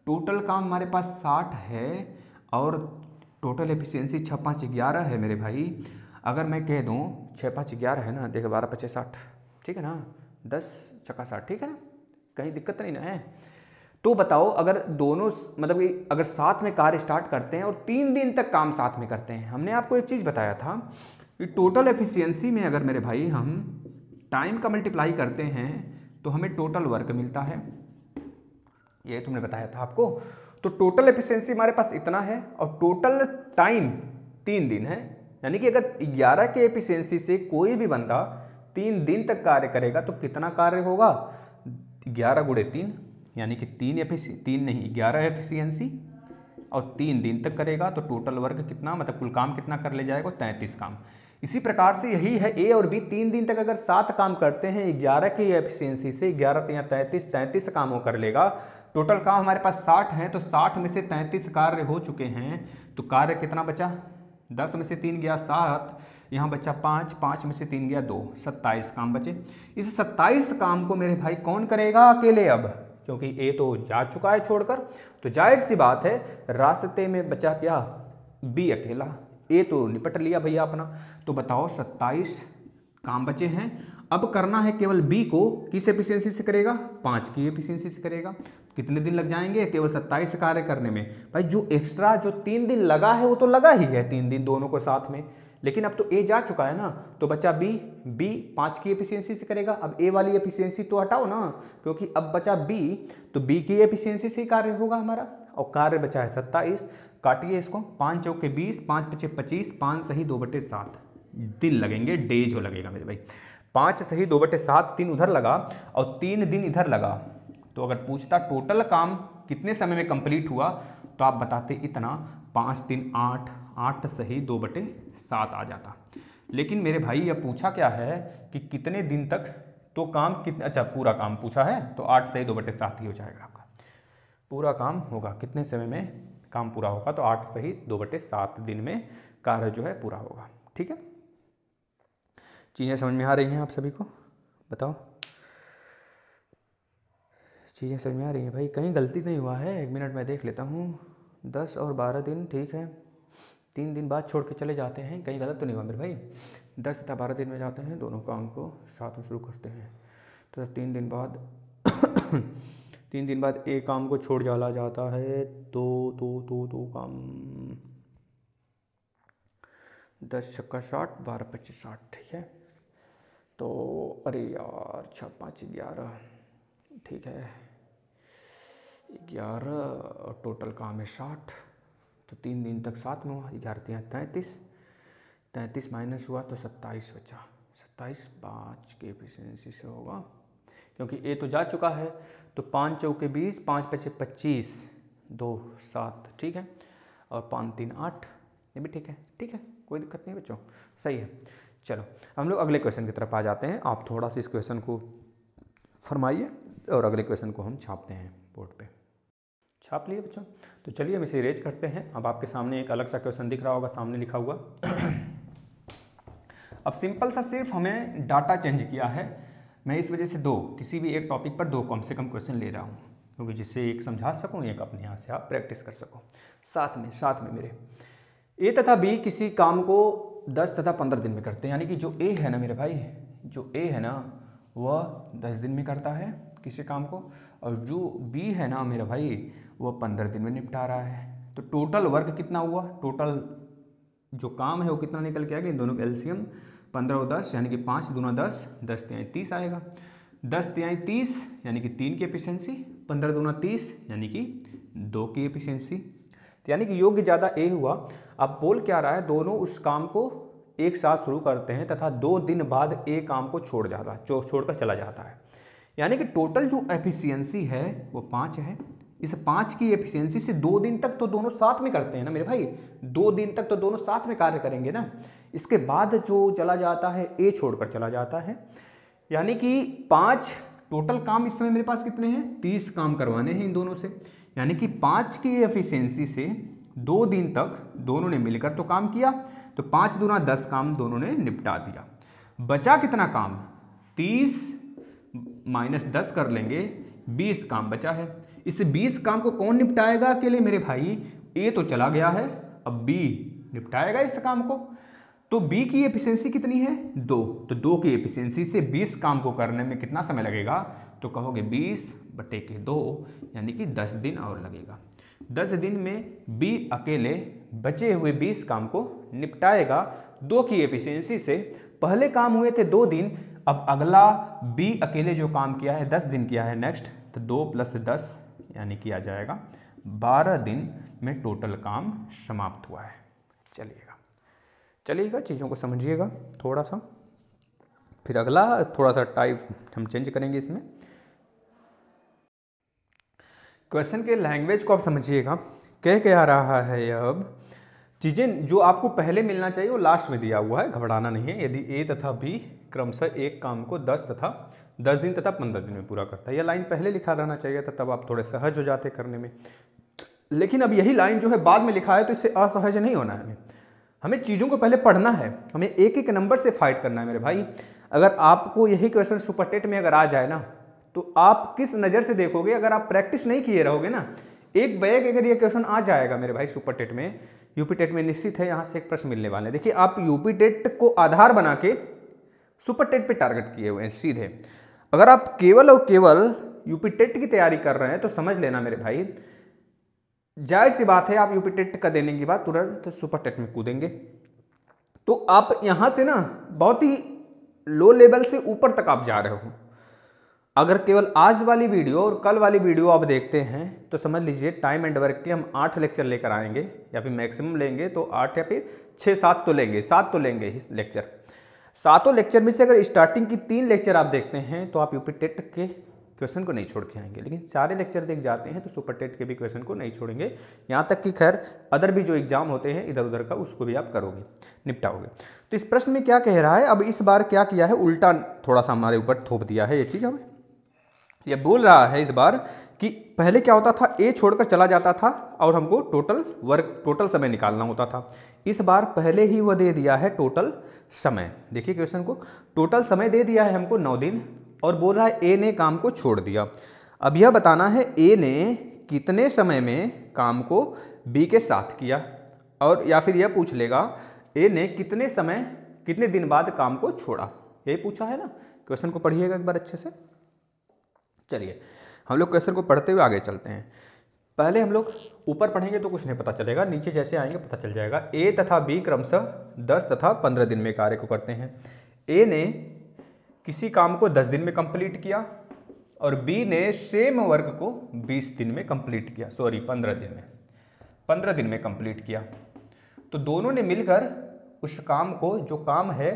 टोटल काम हमारे पास साठ है और टोटल एफिशिएंसी छः पाँच ग्यारह है मेरे भाई अगर मैं कह दूँ छः पाँच ग्यारह है ना देखो बारह पच्चीस साठ ठीक है ना दस छक्का साठ ठीक है ना कहीं दिक्कत तो नहीं ना है तो बताओ अगर दोनों मतलब कि अगर साथ में कार्य स्टार्ट करते हैं और तीन दिन तक काम साथ में करते हैं हमने आपको एक चीज़ बताया था कि टोटल एफिशिएंसी में अगर मेरे भाई हम टाइम का मल्टीप्लाई करते हैं तो हमें टोटल वर्क मिलता है ये तुमने बताया था आपको तो टोटल एफिशिएंसी हमारे पास इतना है और टोटल टाइम तीन दिन है यानी कि अगर ग्यारह के एफिशिएंसी से कोई भी बंदा तीन दिन तक कार्य करेगा तो कितना कार्य होगा ग्यारह गुड़े तीन यानी कि तीन एफिसी तीन नहीं ग्यारह एफिशिएंसी और तीन दिन तक करेगा तो टोटल वर्क कितना मतलब कुल काम कितना कर ले जाएगा तैंतीस काम इसी प्रकार से यही है ए और बी तीन दिन तक अगर सात काम करते हैं ग्यारह की एफिशियंसी से ग्यारह तो या तैंतीस तैंतीस काम वो कर लेगा टोटल काम हमारे पास साठ हैं तो साठ में से तैंतीस कार्य हो चुके हैं तो कार्य कितना बचा दस में से तीन गया सात यहाँ बच्चा पाँच पाँच में से तीन गया दो सत्ताईस काम बचे इस सत्ताईस काम को मेरे भाई कौन करेगा अकेले अब क्योंकि ए तो जा चुका है छोड़कर तो जाहिर सी बात है रास्ते में बचा क्या बी अकेला ए तो निपट लिया भैया अपना तो बताओ सत्ताईस काम बचे हैं अब करना है केवल बी को किस एफिशिएंसी से करेगा पाँच की एफिशिएंसी से करेगा कितने दिन लग जाएंगे केवल सत्ताईस कार्य करने में भाई जो एक्स्ट्रा जो तीन दिन लगा है वो तो लगा ही है तीन दिन दोनों को साथ में लेकिन अब तो ए जा चुका है ना तो बच्चा बी बी पाँच की एफिशिएंसी से करेगा अब ए वाली एफिशिएंसी तो हटाओ ना क्योंकि अब बचा बी तो बी की एफिशिएंसी से कार्य होगा हमारा और कार्य बचा है सत्ताईस काटिए इसको पाँच चौके बीस पाँच पचे पच्चीस पाँच सही दो बटे सात दिन लगेंगे डे जो लगेगा मेरे भाई पाँच सही दो बटे सात तीन उधर लगा और तीन दिन इधर लगा तो अगर पूछता टोटल काम कितने समय में कंप्लीट हुआ तो आप बताते इतना पाँच तीन आठ आठ सही दो बटे सात आ जाता लेकिन मेरे भाई यह पूछा क्या है कि कितने दिन तक तो काम कितने अच्छा पूरा काम पूछा है तो आठ सही दो बटे सात ही हो जाएगा आपका पूरा काम होगा कितने समय में काम पूरा होगा तो आठ सही दो बटे सात दिन में कार्य जो है पूरा होगा ठीक है चीज़ें समझ में आ रही हैं आप सभी को बताओ चीज़ें समझ में आ रही हैं भाई कहीं गलती नहीं हुआ है एक मिनट मैं देख लेता हूँ दस और बारह दिन ठीक है तीन दिन बाद छोड़ के चले जाते हैं कहीं गलत तो नहीं हुआ मेरे भाई दस तथा बारह दिन में जाते हैं दोनों काम को साथ में शुरू करते हैं तो तीन दिन बाद तीन दिन बाद एक काम को छोड़ डाला जाता है तो तो तो तो काम दस छक्का साठ बारह पच्चीस साठ ठीक है तो अरे यार छः पाँच ग्यारह ठीक है ग्यारह टोटल काम है साठ तो तीन दिन तक सात में हुआ ग्यारह तीन तैंतीस तैंतीस माइनस हुआ तो सत्ताईस बचा सत्ताईस पाँच के एफिशिएंसी से होगा क्योंकि ए तो जा चुका है तो पाँच चौके बीस पाँच पचे पच्चीस दो सात ठीक है और पाँच तीन आठ ये भी ठीक है ठीक है कोई दिक्कत नहीं बच्चों सही है चलो हम लोग अगले क्वेश्चन की तरफ आ जाते हैं आप थोड़ा सा इस क्वेश्चन को फरमाइए और अगले क्वेश्चन को हम छापते हैं बोर्ड पे छाप लिए बच्चों तो चलिए हम इसे रेज करते हैं अब आपके सामने एक अलग सा क्वेश्चन दिख रहा होगा सामने लिखा हुआ अब सिंपल सा सिर्फ हमें डाटा चेंज किया है मैं इस वजह से दो किसी भी एक टॉपिक पर दो कम से कम क्वेश्चन ले रहा हूँ क्योंकि जिससे एक समझा सकूँ एक अपने यहाँ से आप प्रैक्टिस कर सको साथ में साथ में मेरे ए तथा बी किसी काम को दस तथा पंद्रह दिन में करते हैं यानी कि जो ए है ना मेरे भाई जो ए है ना वह दस दिन में करता है किसी काम को और जो बी है ना मेरा भाई वह पंद्रह दिन में निपटा रहा है तो टोटल वर्क कितना हुआ टोटल जो काम है वो कितना निकल के आएगा इन दोनों का एल्सियम पंद्रह और दस यानी कि पाँच दूना दस दस तिहाई तीस आएगा दस तिहाई तीस यानी कि तीन की एफिशियंसी पंद्रह दूना तीस यानी कि दो की एफिशियंसी यानी कि योग्य ज़्यादा ए हुआ अब बोल क्या रहा है दोनों उस काम को एक साथ शुरू करते हैं तथा दो दिन बाद ए काम को छोड़ जाता है छोड़कर चला जाता है यानी कि टोटल जो एफिशिएंसी है वो पाँच है इस पाँच की एफिशिएंसी से दो दिन तक तो दोनों साथ में करते हैं ना मेरे भाई दो दिन तक तो दोनों साथ में कार्य करेंगे ना इसके बाद जो चला जाता है ए छोड़कर चला जाता है यानी कि पाँच टोटल काम इस समय मेरे पास कितने हैं तीस काम करवाने हैं इन दोनों से यानी कि पाँच की एफिशिएंसी से दो दिन तक दोनों ने मिलकर तो काम किया तो पाँच दूना दस काम दोनों ने निपटा दिया बचा कितना काम तीस माइनस दस कर लेंगे बीस काम बचा है इस बीस काम को कौन निपटाएगा अकेले मेरे भाई ए तो चला गया है अब बी निपटाएगा इस काम को तो बी की एफिशिएंसी कितनी है दो तो दो की एफिशिएंसी से बीस काम को करने में कितना समय लगेगा तो कहोगे बीस बटे के दो यानी कि दस दिन और लगेगा दस दिन में बी अकेले बचे हुए बीस काम को निपटाएगा दो की एफिशिएंसी से पहले काम हुए थे दो दिन अब अगला बी अकेले जो काम किया है दस दिन किया है नेक्स्ट तो दो प्लस दस यानी किया जाएगा बारह दिन में टोटल काम समाप्त हुआ है चलिएगा चलिएगा चीज़ों को समझिएगा थोड़ा सा फिर अगला थोड़ा सा टाइप हम चेंज करेंगे इसमें क्वेश्चन के लैंग्वेज को आप समझिएगा कह क्या रहा है अब चीज़ें जो आपको पहले मिलना चाहिए वो लास्ट में दिया हुआ है घबराना नहीं है यदि ए तथा बी क्रमशः एक काम को दस तथा दस दिन तथा पंद्रह दिन में पूरा करता है यह लाइन पहले लिखा रहना चाहिए था तब आप थोड़े सहज हो जाते करने में लेकिन अब यही लाइन जो है बाद में लिखा है तो इससे असहज नहीं होना है हमें हमें चीज़ों को पहले पढ़ना है हमें एक एक नंबर से फाइट करना है मेरे भाई अगर आपको यही क्वेश्चन सुपर टेट में अगर आ जाए ना तो आप किस नज़र से देखोगे अगर आप प्रैक्टिस नहीं किए रहोगे ना एक बैग अगर ये क्वेश्चन आ जाएगा मेरे भाई सुपर टेट में यूपी टेट में निश्चित है यहाँ से एक प्रश्न मिलने वाले हैं देखिए आप यूपी टेट को आधार बना के सुपर टेट पे टारगेट किए हुए हैं सीधे अगर आप केवल और केवल यूपी टेट की तैयारी कर रहे हैं तो समझ लेना मेरे भाई जाहिर सी बात है आप यूपी टेट का देने के बाद तुरंत तो सुपर टेट में कूदेंगे तो आप यहाँ से ना बहुत ही लो लेवल से ऊपर तक आप जा रहे हो अगर केवल आज वाली वीडियो और कल वाली वीडियो आप देखते हैं तो समझ लीजिए टाइम एंड वर्क के हम आठ लेक्चर लेकर आएंगे या फिर मैक्सिमम लेंगे तो आठ या फिर छः सात तो लेंगे सात तो लेंगे इस लेक्चर सातों लेक्चर में से अगर स्टार्टिंग की तीन लेक्चर आप देखते हैं तो आप यूपी टेट के क्वेश्चन को नहीं छोड़ के आएंगे लेकिन सारे लेक्चर देख जाते हैं तो सुपर टेट के भी क्वेश्चन को नहीं छोड़ेंगे यहाँ तक कि खैर अदर भी जो एग्जाम होते हैं इधर उधर का उसको भी आप करोगे निपटाओगे तो इस प्रश्न में क्या कह रहा है अब इस बार क्या किया है उल्टा थोड़ा सा हमारे ऊपर थोप दिया है ये चीज़ हमें तो बोल रहा है इस बार कि पहले क्या होता था ए छोड़कर चला जाता था और हमको टोटल वर्क टोटल समय निकालना होता था इस बार पहले ही वह दे दिया है टोटल समय देखिए क्वेश्चन को टोटल समय दे दिया है हमको नौ दिन और बोल रहा है ए ने काम को छोड़ दिया अब यह बताना है ए ने कितने समय में काम को बी के साथ किया और या फिर यह पूछ लेगा ए ने कितने समय कितने दिन बाद काम को छोड़ा यही पूछा है ना क्वेश्चन को पढ़िएगा एक बार अच्छे से चलिए हम लोग क्वेश्चन को पढ़ते हुए आगे चलते हैं पहले हम लोग ऊपर पढ़ेंगे तो कुछ नहीं पता चलेगा नीचे जैसे आएंगे पता चल जाएगा ए तथा बी क्रमशः दस तथा पंद्रह दिन में कार्य को करते हैं ए ने किसी काम को दस दिन में कंप्लीट किया और बी ने सेम वर्क को बीस दिन में कंप्लीट किया सॉरी पंद्रह दिन में पंद्रह दिन में कंप्लीट किया तो दोनों ने मिलकर उस काम को जो काम है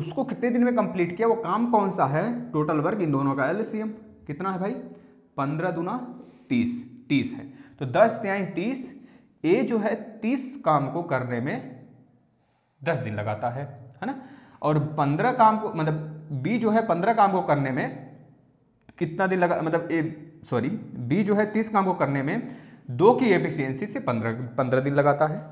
उसको कितने दिन में कंप्लीट किया वो काम कौन सा है टोटल वर्क इन दोनों का एल कितना है भाई पंद्रह दुना तीस तीस है तो दस त्याई तीस ए जो है तीस काम को करने में दस दिन लगाता है है ना और पंद्रह काम को मतलब बी जो है पंद्रह काम को करने में कितना दिन लगा मतलब ए सॉरी बी जो है तीस काम को करने में दो की एफिशियंसी से पंद्रह पंद्रह दिन लगाता है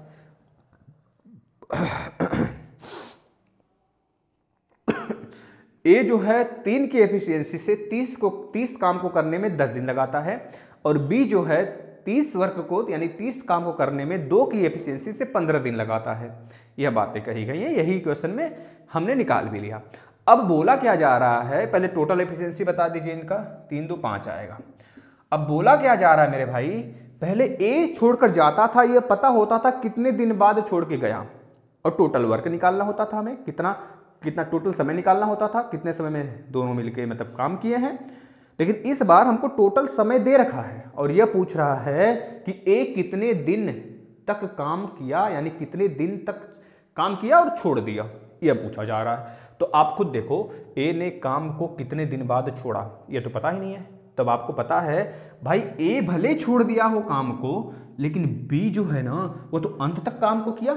ए जो है तीन की एफिशिएंसी से तीस को तीस काम को करने में दस दिन लगाता है और बी जो है तीस वर्क को यानी तीस काम को करने में दो की एफिशिएंसी से पंद्रह दिन लगाता है यह बातें कही गई हैं यही क्वेश्चन में हमने निकाल भी लिया अब बोला क्या जा रहा है पहले टोटल एफिशियंसी बता दीजिए इनका तीन दो पाँच आएगा अब बोला क्या जा रहा है मेरे भाई पहले ए छोड़कर जाता था यह पता होता था कितने दिन बाद छोड़ के गया और टोटल वर्क निकालना होता था हमें कितना कितना टोटल समय निकालना होता था कितने समय में दोनों मिलकर मतलब काम किए हैं लेकिन इस बार हमको टोटल समय दे रखा है और यह पूछ रहा है कि ए कितने दिन तक काम किया यानी कितने दिन तक काम किया और छोड़ दिया यह पूछा जा रहा है तो आप खुद देखो ए ने काम को कितने दिन बाद छोड़ा यह तो पता ही नहीं है तब आपको पता है भाई ए भले छोड़ दिया हो काम को लेकिन बी जो है ना वो तो अंत तक काम को किया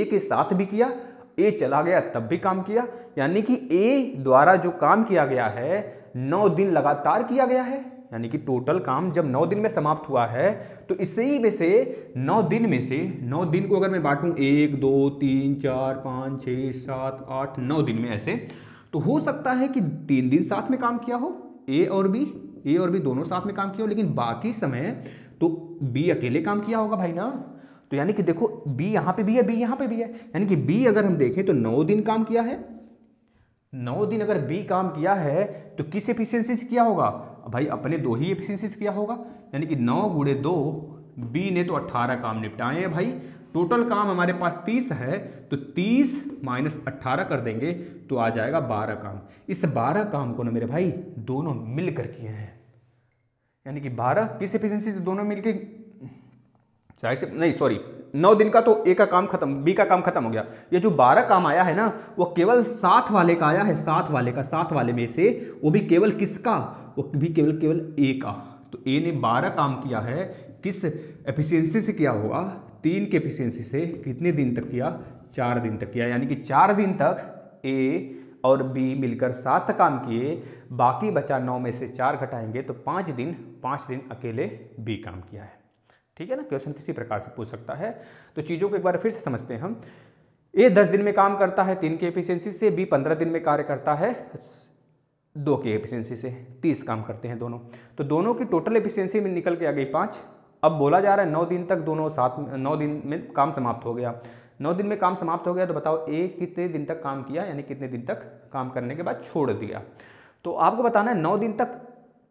ए के साथ भी किया ए चला गया तब भी काम किया यानी कि ए द्वारा जो काम किया गया है नौ दिन लगातार किया गया है यानी कि टोटल काम जब नौ दिन में समाप्त हुआ है तो इसी में से नौ दिन में से नौ दिन को अगर मैं बांटूं एक दो तीन चार पाँच छः सात आठ नौ दिन में ऐसे तो हो सकता है कि तीन दिन साथ में काम किया हो ए और बी ए और बी दोनों साथ में काम किया हो लेकिन बाकी समय तो बी अकेले काम किया होगा भाई ना तो यानी कि देखो बी यहां पे भी है बी यहां पे भी है यानी कि बी अगर हम देखें तो नौ दिन काम किया है नौ दिन अगर बी काम किया है तो किस एफिशिएंसी से किया होगा भाई अपने दो ही एफिशिएंसी से किया होगा यानी कि नौ गुड़े दो बी ने तो अट्ठारह काम निपटाए हैं भाई टोटल काम हमारे पास तीस है तो तीस माइनस अट्ठारह कर देंगे तो आ जाएगा बारह काम इस बारह काम को ना मेरे भाई दोनों मिलकर किए हैं यानी कि बारह किस एफिशियंसी से दोनों मिलकर साइड से नहीं सॉरी नौ दिन का तो ए का काम खत्म बी का काम खत्म हो गया ये जो बारह काम आया है ना वो केवल सात वाले का आया है सात वाले का सात वाले में से वो भी केवल किसका वो भी केवल केवल ए का तो ए ने बारह काम किया है किस एफिशिएंसी से किया होगा तीन के एफिशिएंसी से कितने दिन तक किया चार दिन तक किया यानी कि चार दिन तक ए और बी मिलकर सात काम किए बाकी बचा नौ में से चार घटाएंगे तो पाँच दिन पाँच दिन अकेले बी काम किया है ठीक है ना क्वेश्चन किसी प्रकार से पूछ सकता है तो चीज़ों को एक बार फिर से समझते हैं हम ए दस दिन में काम करता है तीन की एफिशियंसी से बी पंद्रह दिन में कार्य करता है दो की एफिशियंसी से तीस काम करते हैं दोनों तो दोनों की टोटल एफिशियंसी में निकल के आ गई पाँच अब बोला जा रहा है नौ दिन तक दोनों साथ नौ दिन में काम समाप्त हो गया नौ दिन में काम समाप्त हो गया तो बताओ ए कितने दिन तक काम किया यानी कितने दिन तक काम करने के बाद छोड़ दिया तो आपको बताना है नौ दिन तक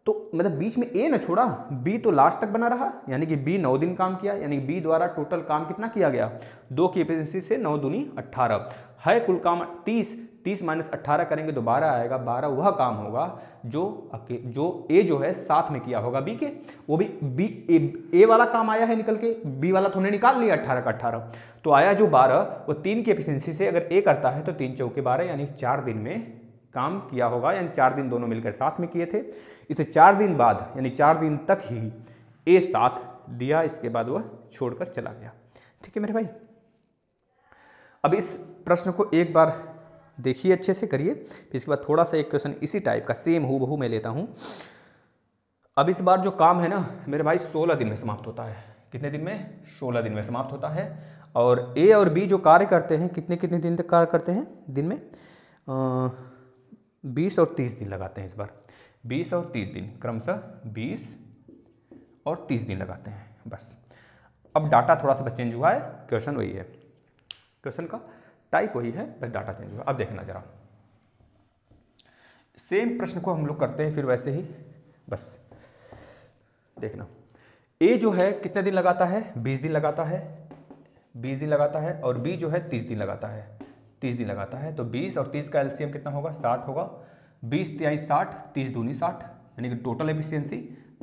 तो मतलब बीच में ए ना छोड़ा बी तो लास्ट तक बना रहा यानी कि बी नौ दिन काम किया यानी कि बी द्वारा टोटल काम कितना किया गया दो की एफिशिएंसी से नौ दूनी अट्ठारह है कुल काम तीस तीस माइनस अट्ठारह करेंगे तो बारह आएगा बारह वह काम होगा जो जो ए जो है साथ में किया होगा बी के वो भी बी ए, ए वाला काम आया है निकल के बी वाला तो उन्हें निकाल लिया अट्ठारह का अट्ठारह तो आया जो बारह वो तीन की एफिशिएंसी से अगर ए करता है तो तीन चौके बारह यानी चार दिन में काम किया होगा यानी चार दिन दोनों मिलकर साथ में किए थे इसे चार दिन बाद यानी चार दिन तक ही ए साथ दिया इसके बाद वह छोड़कर चला गया ठीक है मेरे भाई अब इस प्रश्न को एक बार देखिए अच्छे से करिए फिर इसके बाद थोड़ा सा एक क्वेश्चन इसी टाइप का सेम हु बहू मैं लेता हूँ अब इस बार जो काम है ना मेरे भाई सोलह दिन में समाप्त होता है कितने दिन में सोलह दिन में समाप्त होता है और ए और बी जो कार्य करते हैं कितने कितने दिन तक कार्य करते हैं दिन में आ, बीस और तीस दिन लगाते हैं इस बार बीस और तीस दिन क्रमशः बीस और तीस दिन लगाते हैं बस अब डाटा थोड़ा सा बस चेंज हुआ है क्वेश्चन वही है क्वेश्चन का टाइप वही है बस डाटा चेंज हुआ अब देखना ज़रा सेम प्रश्न को हम लोग करते हैं फिर वैसे ही बस देखना ए जो है कितने दिन लगाता है बीस दिन लगाता है बीस दिन लगाता है और बी जो है तीस दिन लगाता है तीस दिन लगाता है तो बीस और तीस का एल्सियम कितना होगा साठ होगा बीस तिहाई साठ तीस दूनी साठ यानी कि टोटल एफिशियंसी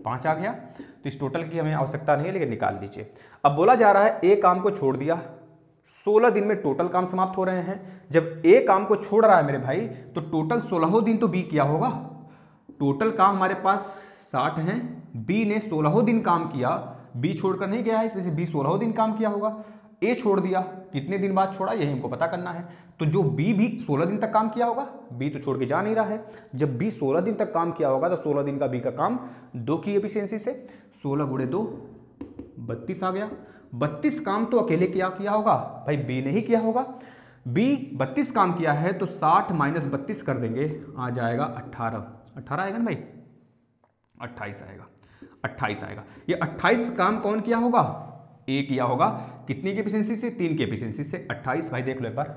पाँच आ गया तो इस टोटल की हमें आवश्यकता नहीं है लेकिन निकाल लीजिए अब बोला जा रहा है एक काम को छोड़ दिया सोलह दिन में टोटल काम समाप्त हो रहे हैं जब एक काम को छोड़ रहा है मेरे भाई तो टोटल सोलहों दिन तो बी किया होगा टोटल काम हमारे पास साठ हैं बी ने सोलहों दिन काम किया बी छोड़कर नहीं गया है इसमें से बी सोलहों दिन काम किया होगा ए छोड़ दिया कितने दिन बाद छोड़ा यही हमको पता करना है तो जो बी भी 16 दिन तक काम किया होगा बी तो छोड़ के जा नहीं रहा है जब बी 16 दिन तक काम किया होगा तो 16 दिन का बी का काम दो की एफिशिएंसी से 16 गुड़े दो बत्तीस आ गया बत्तीस काम तो अकेले क्या किया होगा भाई बी ने ही किया होगा बी बत्तीस काम किया है तो साठ माइनस बत्तीस कर देंगे आ जाएगा अट्ठारह अट्ठारह आएगा ना भाई अट्ठाईस आएगा अट्ठाईस आएगा ये अट्ठाईस काम कौन किया होगा ए किया होगा कितनी की एफिशियंसी से तीन की एफिशियंसी से अट्ठाईस भाई देख लो एक बार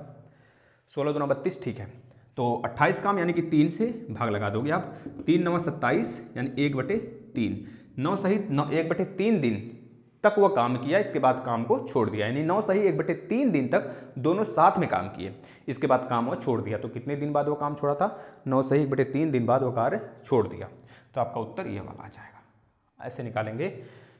सोलह दोनों बत्तीस ठीक है तो अट्ठाईस काम यानी कि तीन से भाग लगा दोगे आप तीन नवा सत्ताईस यानी एक बटे तीन नौ सहित नौ एक बटे तीन दिन तक वह काम किया इसके बाद काम को छोड़ दिया यानी नौ सही एक बटे तीन दिन तक दोनों साथ में काम किए इसके बाद काम वह छोड़ दिया तो कितने दिन बाद वो काम छोड़ा था नौ सही एक बटे तीन दिन बाद वो कार्य छोड़ दिया तो आपका उत्तर यह वाला आ जाएगा ऐसे निकालेंगे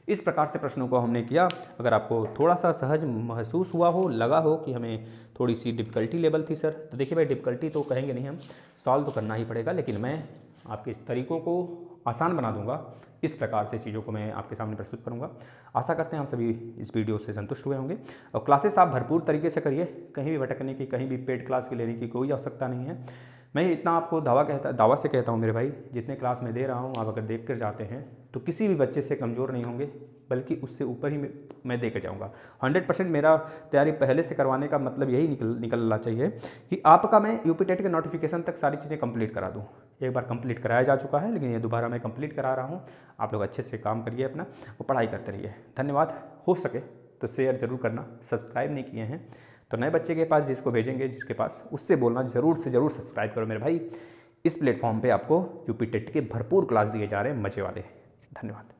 इस प्रकार से प्रश्नों को हमने किया अगर आपको थोड़ा सा सहज महसूस हुआ हो लगा हो कि हमें थोड़ी सी डिफ़िकल्टी लेवल थी सर तो देखिए भाई डिफ़िकल्टी तो कहेंगे नहीं हम सॉल्व तो करना ही पड़ेगा लेकिन मैं आपके इस तरीक़ों को आसान बना दूंगा इस प्रकार से चीज़ों को मैं आपके सामने प्रस्तुत करूंगा आशा करते हैं हम सभी इस वीडियो से संतुष्ट हुए होंगे और क्लासेस आप भरपूर तरीके से करिए कहीं भी भटकने की कहीं भी पेड क्लास की लेने की कोई आवश्यकता नहीं है मैं इतना आपको दावा कहता दावा से कहता हूँ मेरे भाई जितने क्लास में दे रहा हूँ आप अगर देख कर जाते हैं तो किसी भी बच्चे से कमज़ोर नहीं होंगे बल्कि उससे ऊपर ही मैं देकर जाऊँगा हंड्रेड परसेंट मेरा तैयारी पहले से करवाने का मतलब यही निकल निकलना चाहिए कि आपका मैं यूपी टेट के नोटिफिकेशन तक सारी चीज़ें कंप्लीट करा दूँ एक बार कंप्लीट कराया जा चुका है लेकिन ये दोबारा मैं कंप्लीट करा रहा हूँ आप लोग अच्छे से काम करिए अपना और पढ़ाई करते रहिए धन्यवाद हो सके तो शेयर ज़रूर करना सब्सक्राइब नहीं किए हैं तो नए बच्चे के पास जिसको भेजेंगे जिसके पास उससे बोलना ज़रूर से ज़रूर सब्सक्राइब करो मेरे भाई इस प्लेटफॉर्म पे आपको यूपी टेट के भरपूर क्लास दिए जा रहे हैं मजे वाले धन्यवाद